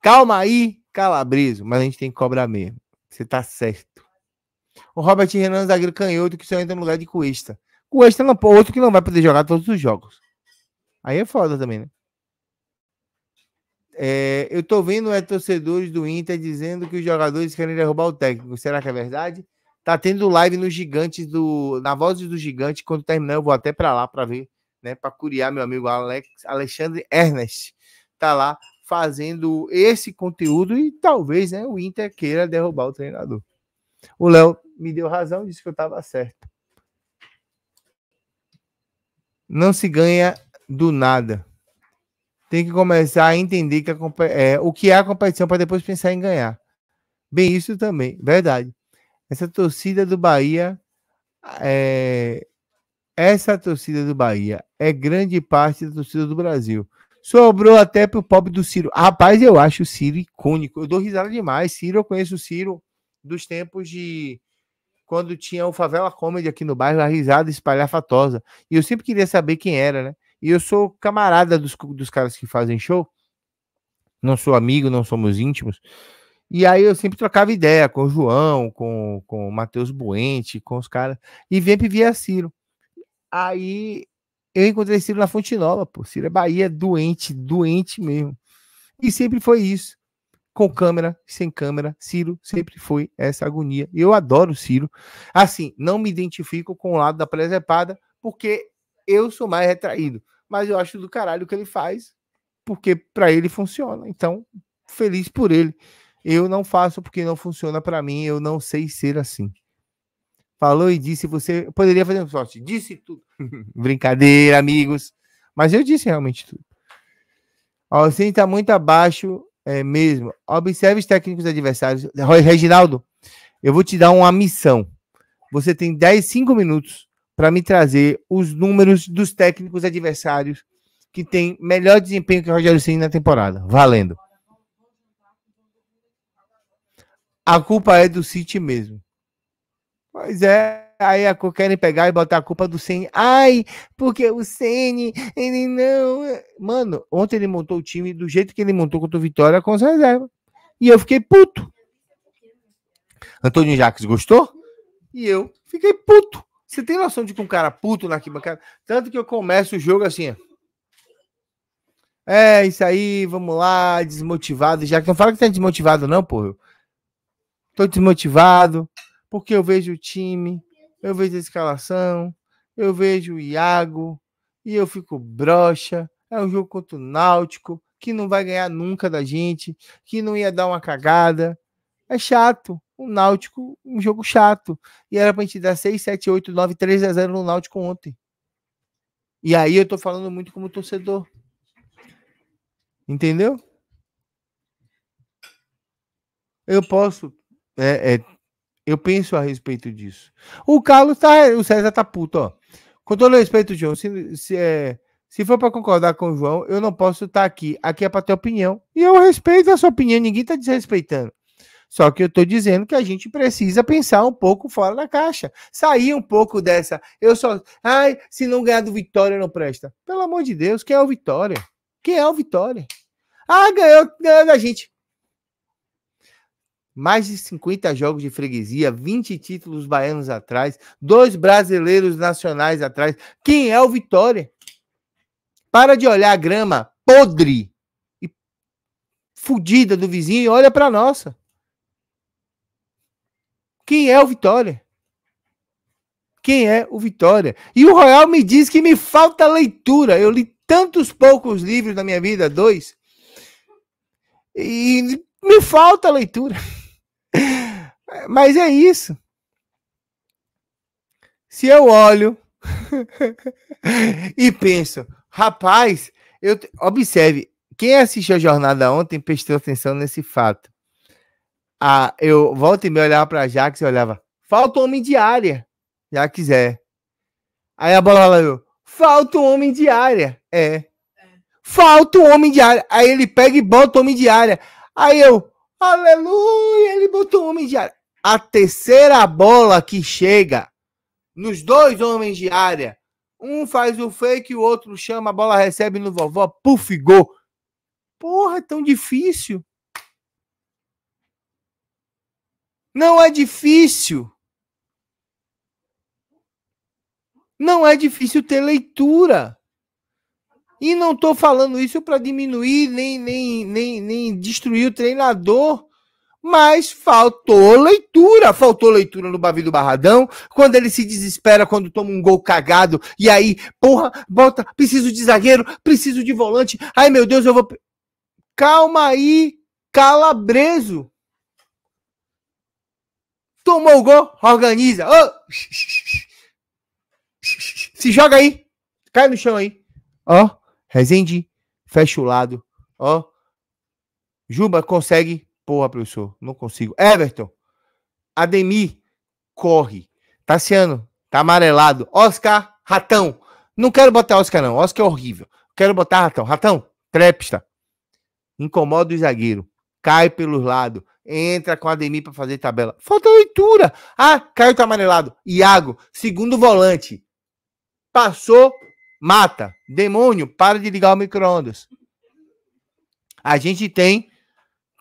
Calma aí, Calabreso, mas a gente tem que cobrar mesmo. Você tá certo. O Robert Renan, zagueiro canhoto, que só entra no lugar de Cuesta. Cuesta um outro que não vai poder jogar todos os jogos. Aí é foda também, né? É, eu tô vendo é, torcedores do Inter dizendo que os jogadores querem derrubar o técnico. Será que é verdade? Tá tendo live no Gigante do. Na Voz do Gigante. Quando terminar, eu vou até para lá para ver, né? Para curiar meu amigo Alex, Alexandre Ernest. Tá lá fazendo esse conteúdo e talvez né, o Inter queira derrubar o treinador. O Léo me deu razão, disse que eu tava certo. Não se ganha do nada. Tem que começar a entender que a, é, o que é a competição para depois pensar em ganhar. Bem, isso também, verdade. Essa torcida do Bahia é, essa torcida do Bahia é grande parte da torcida do Brasil. Sobrou até pro pobre do Ciro. Rapaz, eu acho o Ciro icônico. Eu dou risada demais. Ciro, eu conheço o Ciro dos tempos de quando tinha o Favela Comedy aqui no bairro, a risada espalhafatosa. E eu sempre queria saber quem era, né? E eu sou camarada dos, dos caras que fazem show. Não sou amigo, não somos íntimos. E aí eu sempre trocava ideia com o João, com, com o Matheus Buente, com os caras, e sempre via Ciro. Aí eu encontrei Ciro na Fonte Nova, pô. Ciro é Bahia, doente, doente mesmo. E sempre foi isso. Com câmera, sem câmera, Ciro sempre foi essa agonia. Eu adoro Ciro. Assim, não me identifico com o lado da presepada, porque eu sou mais retraído. Mas eu acho do caralho o que ele faz, porque para ele funciona. Então, feliz por ele. Eu não faço porque não funciona para mim, eu não sei ser assim. Falou e disse, você poderia fazer um sorte. Disse tudo. *laughs* Brincadeira, amigos. Mas eu disse realmente tudo. O sim, está muito abaixo é, mesmo. Observe os técnicos adversários. Reginaldo, eu vou te dar uma missão. Você tem 10, 5 minutos para me trazer os números dos técnicos adversários que têm melhor desempenho que o Rogério Ceni na temporada. Valendo. a culpa é do City mesmo. Pois é, aí a, querem pegar e botar a culpa do Ceni. Ai, porque o Ceni, ele não. É. Mano, ontem ele montou o time do jeito que ele montou contra o Vitória com as reservas. E eu fiquei puto. Antônio Jacques gostou? E eu fiquei puto. Você tem noção de que um cara puto na arquibancada? Tanto que eu começo o jogo assim. É, isso aí, vamos lá, desmotivado. Já que não fala que tá desmotivado, não, porra. Estou desmotivado, porque eu vejo o time, eu vejo a escalação, eu vejo o Iago, e eu fico broxa. É um jogo contra o Náutico, que não vai ganhar nunca da gente, que não ia dar uma cagada. É chato. O Náutico, um jogo chato. E era pra gente dar 6, 7, 8, 9, 3 a 0 no Náutico ontem. E aí eu tô falando muito como torcedor. Entendeu? Eu posso é, é, eu penso a respeito disso. O Carlos tá. O César tá puto, ó. Com todo respeito, João, se, se, é, se for para concordar com o João, eu não posso estar tá aqui. Aqui é para ter opinião. E eu respeito a sua opinião, ninguém está desrespeitando. Só que eu estou dizendo que a gente precisa pensar um pouco fora da caixa. Sair um pouco dessa. Eu só. Ai, se não ganhar do Vitória, não presta. Pelo amor de Deus, quem é o Vitória? Quem é o Vitória? Ah, ganhou, ganhou da gente mais de 50 jogos de freguesia, 20 títulos baianos atrás, dois brasileiros nacionais atrás. Quem é o Vitória? Para de olhar a grama podre e fudida do vizinho e olha para nossa. Quem é o Vitória? Quem é o Vitória? E o Royal me diz que me falta leitura. Eu li tantos poucos livros na minha vida, dois. E me falta leitura. Mas é isso. Se eu olho *laughs* e penso, rapaz, eu observe, quem assistiu a jornada ontem prestou atenção nesse fato. Ah, eu volta e me olhava para Jax e olhava, falta um homem de área. Já quiser. É. Aí a bola lá, eu, falta um homem de área. É. é. Falta um homem de área. Aí ele pega e bota o homem de área. Aí eu, aleluia, ele botou um homem de área a terceira bola que chega nos dois homens de área, um faz o fake, o outro chama, a bola recebe no vovó, puf, gol. Porra, é tão difícil. Não é difícil. Não é difícil ter leitura. E não estou falando isso para diminuir nem, nem, nem, nem destruir o treinador mas faltou leitura. Faltou leitura no Bavi do Barradão, quando ele se desespera quando toma um gol cagado, e aí, porra, bota, preciso de zagueiro, preciso de volante, ai meu Deus, eu vou. Calma aí, calabreso. Tomou o gol, organiza. Oh. Se joga aí. Cai no chão aí. Ó, oh, Rezende, fecha o lado. Ó, oh. Juba consegue Porra, professor, não consigo. Everton, Ademir, corre. Tassiano, tá amarelado. Oscar, ratão. Não quero botar Oscar, não. Oscar é horrível. Quero botar ratão. Ratão, trepista. Incomoda o zagueiro. Cai pelos lados. Entra com Ademir para fazer tabela. Falta leitura. Ah, Caio tá amarelado. Iago, segundo volante. Passou, mata. Demônio, para de ligar o micro-ondas. A gente tem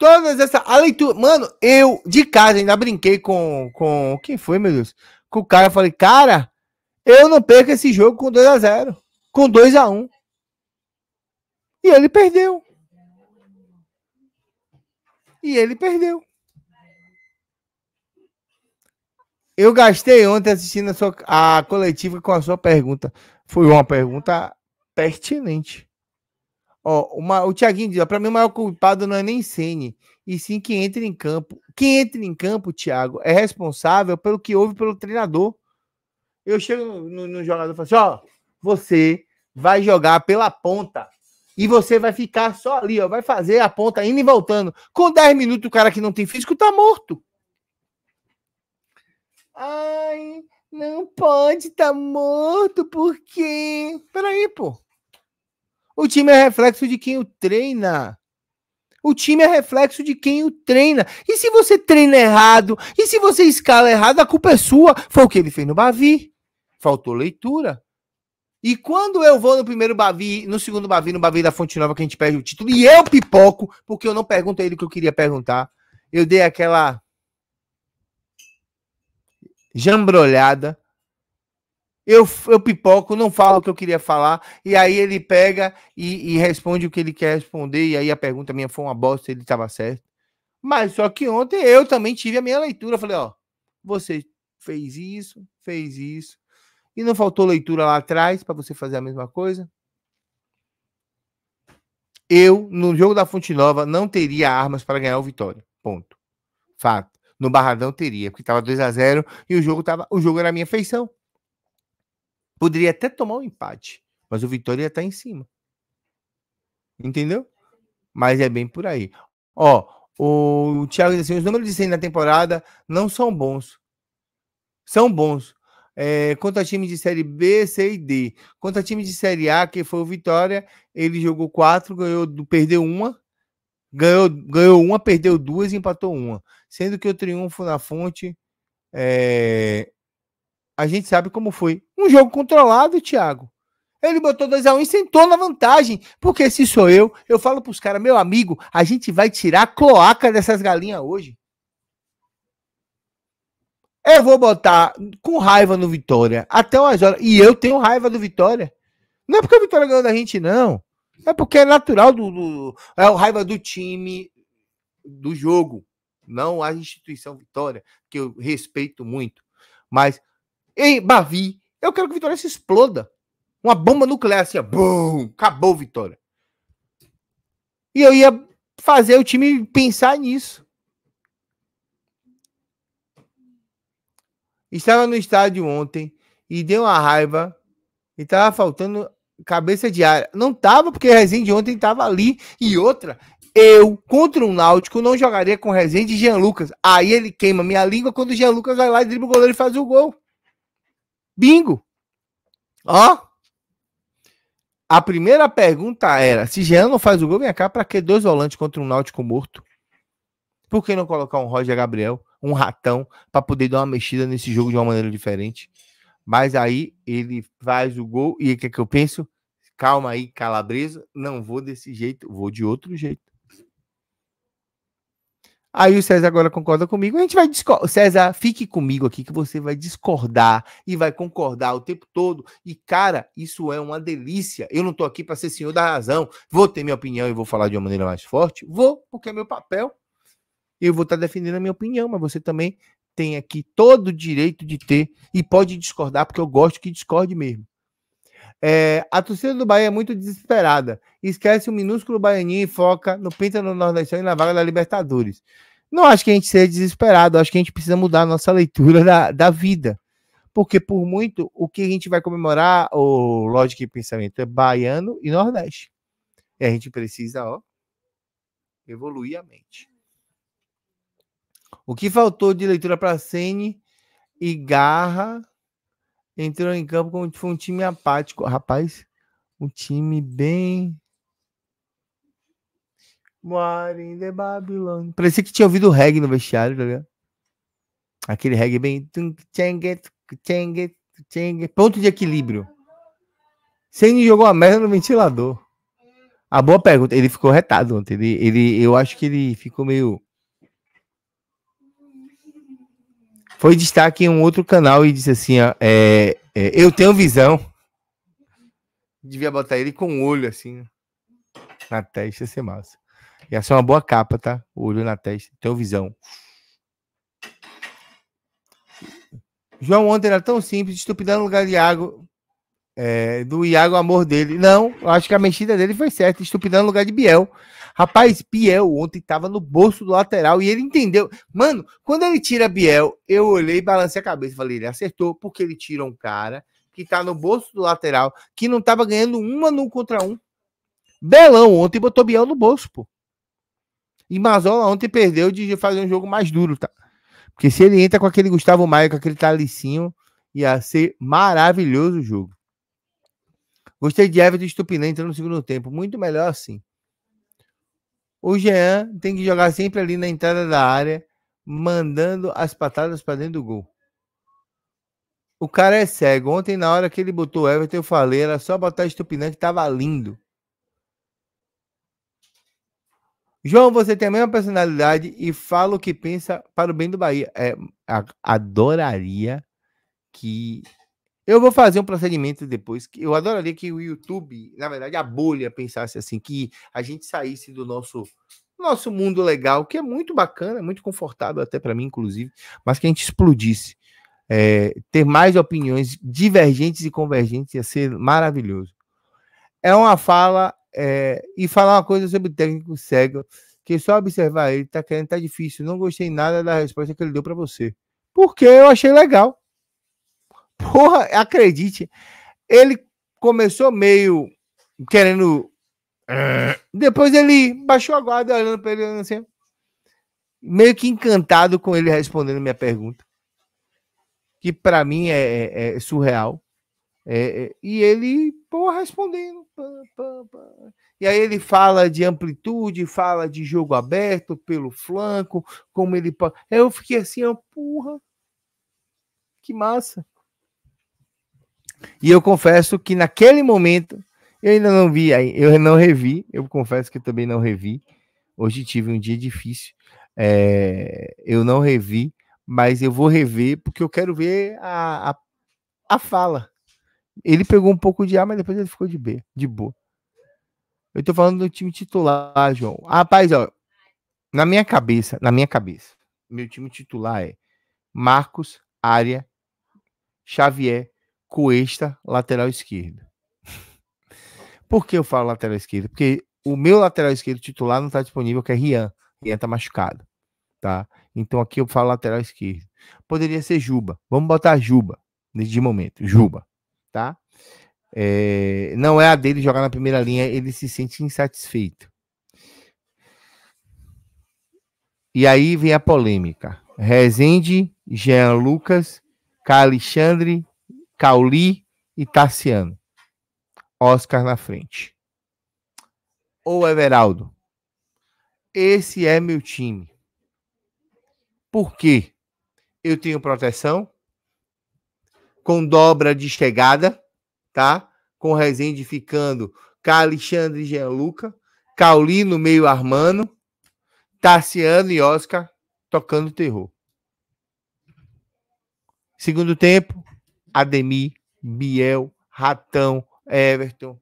Todas essa a leitura, mano, eu de casa ainda brinquei com com quem foi, meu Deus? Com o cara, eu falei: "Cara, eu não perco esse jogo com 2 a 0, com 2 a 1". E ele perdeu. E ele perdeu. Eu gastei ontem assistindo a, sua, a coletiva com a sua pergunta. Foi uma pergunta pertinente. Ó, uma, o Thiaguinho diz, para mim o maior culpado não é nem Sene, e sim quem entra em campo. Quem entra em campo, Thiago, é responsável pelo que houve pelo treinador. Eu chego no, no jogador e falo assim, ó, você vai jogar pela ponta e você vai ficar só ali, ó, vai fazer a ponta indo e voltando. Com 10 minutos o cara que não tem físico tá morto. Ai, não pode tá morto porque... Peraí, pô. O time é reflexo de quem o treina. O time é reflexo de quem o treina. E se você treina errado, e se você escala errado, a culpa é sua. Foi o que ele fez no Bavi. Faltou leitura. E quando eu vou no primeiro Bavi, no segundo Bavi, no Bavi da Fonte Nova, que a gente perde o título, e eu pipoco, porque eu não pergunto a ele o que eu queria perguntar, eu dei aquela jambrolhada eu, eu pipoco, não falo o que eu queria falar, e aí ele pega e, e responde o que ele quer responder, e aí a pergunta minha foi uma bosta, ele estava certo. Mas só que ontem eu também tive a minha leitura. falei, ó, você fez isso, fez isso. E não faltou leitura lá atrás para você fazer a mesma coisa? Eu, no jogo da Fonte Nova, não teria armas para ganhar o Vitória. Ponto. Fato. No Barradão teria, porque estava 2 a 0 e o jogo tava, o jogo era a minha feição. Poderia até tomar um empate, mas o Vitória está em cima. Entendeu? Mas é bem por aí. Ó, o, Thiago disse assim, os números de 100 na temporada não são bons. São bons. É, quanto a time de Série B, C e D. Quanto a time de Série A, que foi o Vitória, ele jogou quatro, ganhou, perdeu uma, ganhou, ganhou uma, perdeu duas e empatou uma. Sendo que o triunfo na fonte é, a gente sabe como foi. Um jogo controlado, Thiago. Ele botou 2x1 um e sentou na vantagem. Porque se sou eu, eu falo pros caras, meu amigo, a gente vai tirar a cloaca dessas galinhas hoje. Eu vou botar com raiva no Vitória até umas horas. E eu tenho raiva do Vitória. Não é porque o Vitória ganhou da gente, não. É porque é natural do, do é o raiva do time, do jogo, não a instituição Vitória, que eu respeito muito. Mas em Bavi. Eu quero que Vitória se exploda. Uma bomba nuclear assim, ó, boom, acabou Vitória. E eu ia fazer o time pensar nisso. Estava no estádio ontem e deu uma raiva e tava faltando cabeça de área. Não tava porque Resende ontem tava ali e outra, eu, contra o um Náutico, não jogaria com Resende e Jean Lucas. Aí ele queima minha língua quando o Jean Lucas vai lá e dribla o goleiro e faz o gol. Bingo! Ó! A primeira pergunta era: se Jean não faz o gol, vem cá, para que dois volantes contra um Náutico morto? Por que não colocar um Roger Gabriel, um ratão, para poder dar uma mexida nesse jogo de uma maneira diferente? Mas aí ele faz o gol e o que, é que eu penso? Calma aí, Calabresa, não vou desse jeito, vou de outro jeito. Aí o César agora concorda comigo. A gente vai discordar. César, fique comigo aqui que você vai discordar e vai concordar o tempo todo. E, cara, isso é uma delícia. Eu não tô aqui para ser senhor da razão. Vou ter minha opinião e vou falar de uma maneira mais forte? Vou, porque é meu papel. Eu vou estar tá defendendo a minha opinião, mas você também tem aqui todo o direito de ter e pode discordar, porque eu gosto que discorde mesmo. É, a torcida do Bahia é muito desesperada. Esquece o minúsculo baianinho e foca no pinta no Nordestão e na vaga da Libertadores. Não acho que a gente seja desesperado, acho que a gente precisa mudar a nossa leitura da, da vida. Porque por muito, o que a gente vai comemorar, o lógico e pensamento, é baiano e Nordeste. E a gente precisa, ó, evoluir a mente. O que faltou de leitura para Sene e Garra entrou em campo como foi um time apático. Rapaz, um time bem. Moarim de Babylon. Parecia que tinha ouvido o reggae no vestiário, tá ligado? Aquele reggae bem. Ponto de equilíbrio. sem jogou a merda no ventilador. A boa pergunta. Ele ficou retado ontem. Ele, ele, eu acho que ele ficou meio. foi destaque em um outro canal e disse assim: ó, é, é, Eu tenho visão. Devia botar ele com o olho assim na testa, ser massa. essa é uma boa capa, tá? O olho na testa, tenho visão. João ontem era tão simples, estupidando no lugar de Iago. É, do Iago, amor dele. Não, eu acho que a mexida dele foi certa, estupidando no lugar de Biel. Rapaz, Biel ontem tava no bolso do lateral e ele entendeu. Mano, quando ele tira Biel, eu olhei, e balancei a cabeça e falei, ele acertou, porque ele tira um cara que tá no bolso do lateral, que não tava ganhando uma no contra um. Belão ontem botou Biel no bolso, pô. E Mazola ontem perdeu de fazer um jogo mais duro, tá? Porque se ele entra com aquele Gustavo Maia, com aquele talicinho, ia ser maravilhoso o jogo. Gostei de Everton Estupinã entrando no segundo tempo. Muito melhor assim. O Jean tem que jogar sempre ali na entrada da área, mandando as patadas para dentro do gol. O cara é cego. Ontem, na hora que ele botou o Everton, eu falei, era só botar Estupinã que tava lindo. João, você tem a mesma personalidade e fala o que pensa para o bem do Bahia. É, adoraria que eu vou fazer um procedimento depois. que Eu adoraria que o YouTube, na verdade, a bolha pensasse assim, que a gente saísse do nosso nosso mundo legal, que é muito bacana, muito confortável até para mim, inclusive, mas que a gente explodisse. É, ter mais opiniões divergentes e convergentes ia ser maravilhoso. É uma fala, é, e falar uma coisa sobre o técnico cego, que só observar ele tá querendo, tá difícil. Não gostei nada da resposta que ele deu para você. Porque eu achei legal. Porra, acredite, ele começou meio querendo. Depois ele baixou a guarda, olhando para ele assim, meio que encantado com ele respondendo minha pergunta, que para mim é, é, é surreal. É, é e ele, porra, respondendo. Pá, pá, pá. E aí ele fala de amplitude, fala de jogo aberto pelo flanco, como ele Eu fiquei assim, ó, porra, que massa. E eu confesso que naquele momento eu ainda não vi, eu não revi, eu confesso que eu também não revi. Hoje tive um dia difícil, é, eu não revi, mas eu vou rever porque eu quero ver a, a, a fala. Ele pegou um pouco de A, mas depois ele ficou de B, de boa. Eu tô falando do time titular, João. Ah, rapaz, ó, na minha cabeça, na minha cabeça, meu time titular é Marcos, Área, Xavier, Cuesta, lateral esquerdo. Por que eu falo lateral esquerdo? Porque o meu lateral esquerdo titular não está disponível, que é Rian. Rian está machucado, tá? Então aqui eu falo lateral esquerdo. Poderia ser Juba. Vamos botar Juba, de momento. Juba, tá? É, não é a dele jogar na primeira linha, ele se sente insatisfeito. E aí vem a polêmica. Rezende, Jean Lucas, Alexandre Cauli e Tassiano. Oscar na frente. Ou Everaldo. Esse é meu time. Por quê? Eu tenho proteção com dobra de chegada, tá? Com Rezende ficando com Alexandre e Gianluca, Cauli no meio armando, Tarciano e Oscar tocando terror. Segundo tempo, Ademir, Biel, Ratão, Everton.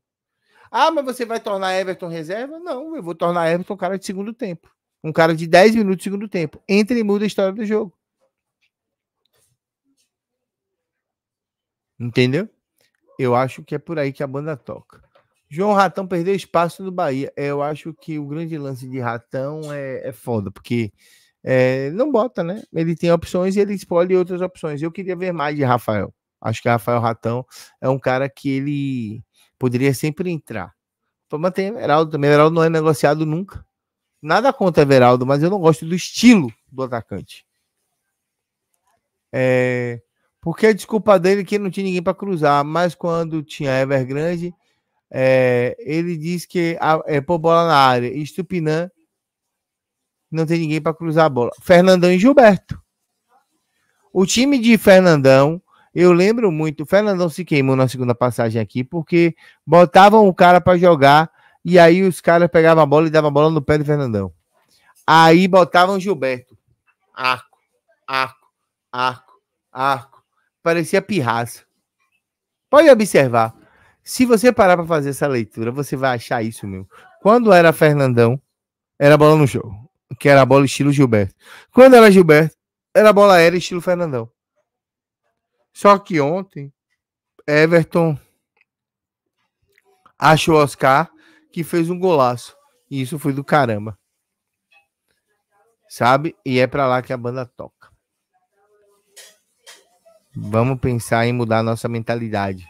Ah, mas você vai tornar Everton reserva? Não, eu vou tornar Everton um cara de segundo tempo. Um cara de 10 minutos de segundo tempo. Entra e muda a história do jogo. Entendeu? Eu acho que é por aí que a banda toca. João Ratão perdeu espaço no Bahia. É, eu acho que o grande lance de Ratão é, é foda, porque é, não bota, né? Ele tem opções e ele escolhe outras opções. Eu queria ver mais de Rafael. Acho que o é Rafael Ratão é um cara que ele poderia sempre entrar. Para manter Everaldo também. Everaldo não é negociado nunca. Nada contra Everaldo, mas eu não gosto do estilo do atacante. É, porque a é desculpa dele é que não tinha ninguém para cruzar, mas quando tinha Evergrande, é, ele diz que a, é pôr bola na área. E não tem ninguém para cruzar a bola. Fernandão e Gilberto. O time de Fernandão eu lembro muito, o Fernandão se queimou na segunda passagem aqui, porque botavam o cara para jogar e aí os caras pegavam a bola e davam a bola no pé do Fernandão. Aí botavam Gilberto. Arco, arco, arco, arco. Parecia pirraça. Pode observar. Se você parar para fazer essa leitura, você vai achar isso, meu. Quando era Fernandão, era bola no jogo, que era bola estilo Gilberto. Quando era Gilberto, era bola aérea estilo Fernandão. Só que ontem, Everton achou Oscar que fez um golaço. E isso foi do caramba. Sabe? E é para lá que a banda toca. Vamos pensar em mudar nossa mentalidade.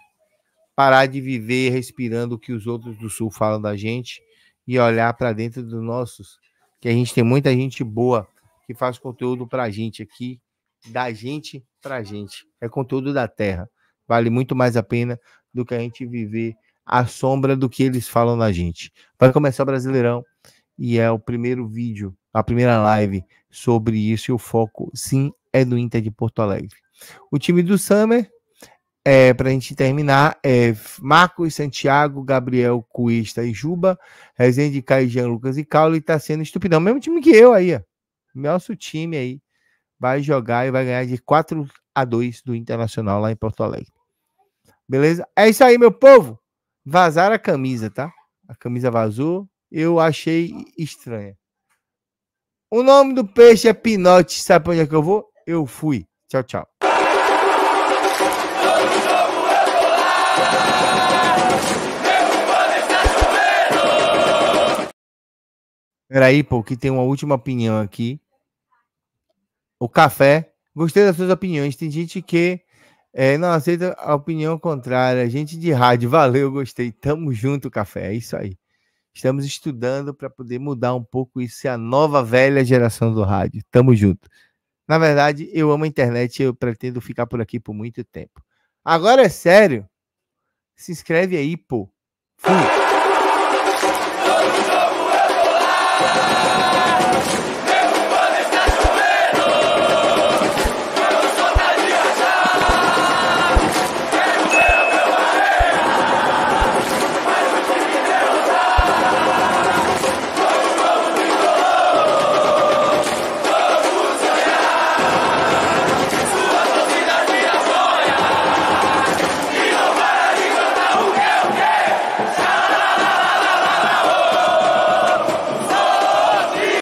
Parar de viver respirando o que os outros do sul falam da gente e olhar para dentro dos nossos, que a gente tem muita gente boa que faz conteúdo para a gente aqui, da gente pra gente. É conteúdo da terra. Vale muito mais a pena do que a gente viver à sombra do que eles falam na gente. Vai começar o Brasileirão e é o primeiro vídeo, a primeira live sobre isso e o foco, sim, é do Inter de Porto Alegre. O time do Summer, é, para a gente terminar, é Marcos, Santiago, Gabriel, Cuesta e Juba, Rezende, Caio, Jean, Lucas e Caule, está sendo estupidão. Mesmo time que eu aí, ó. Nosso time aí vai jogar e vai ganhar de 4 a 2 do Internacional lá em Porto Alegre. Beleza? É isso aí, meu povo. Vazar a camisa, tá? A camisa vazou. Eu achei estranha. O nome do peixe é Pinote. Sabe pra onde é que eu vou? Eu fui. Tchau, tchau. Peraí, pô, que tem uma última opinião aqui o café. Gostei das suas opiniões. Tem gente que é, não aceita a opinião contrária. Gente de rádio, valeu, gostei. Tamo junto, café. É isso aí. Estamos estudando para poder mudar um pouco isso. É a nova velha geração do rádio. Tamo junto. Na verdade, eu amo a internet eu pretendo ficar por aqui por muito tempo. Agora é sério. Se inscreve aí, pô. Fui.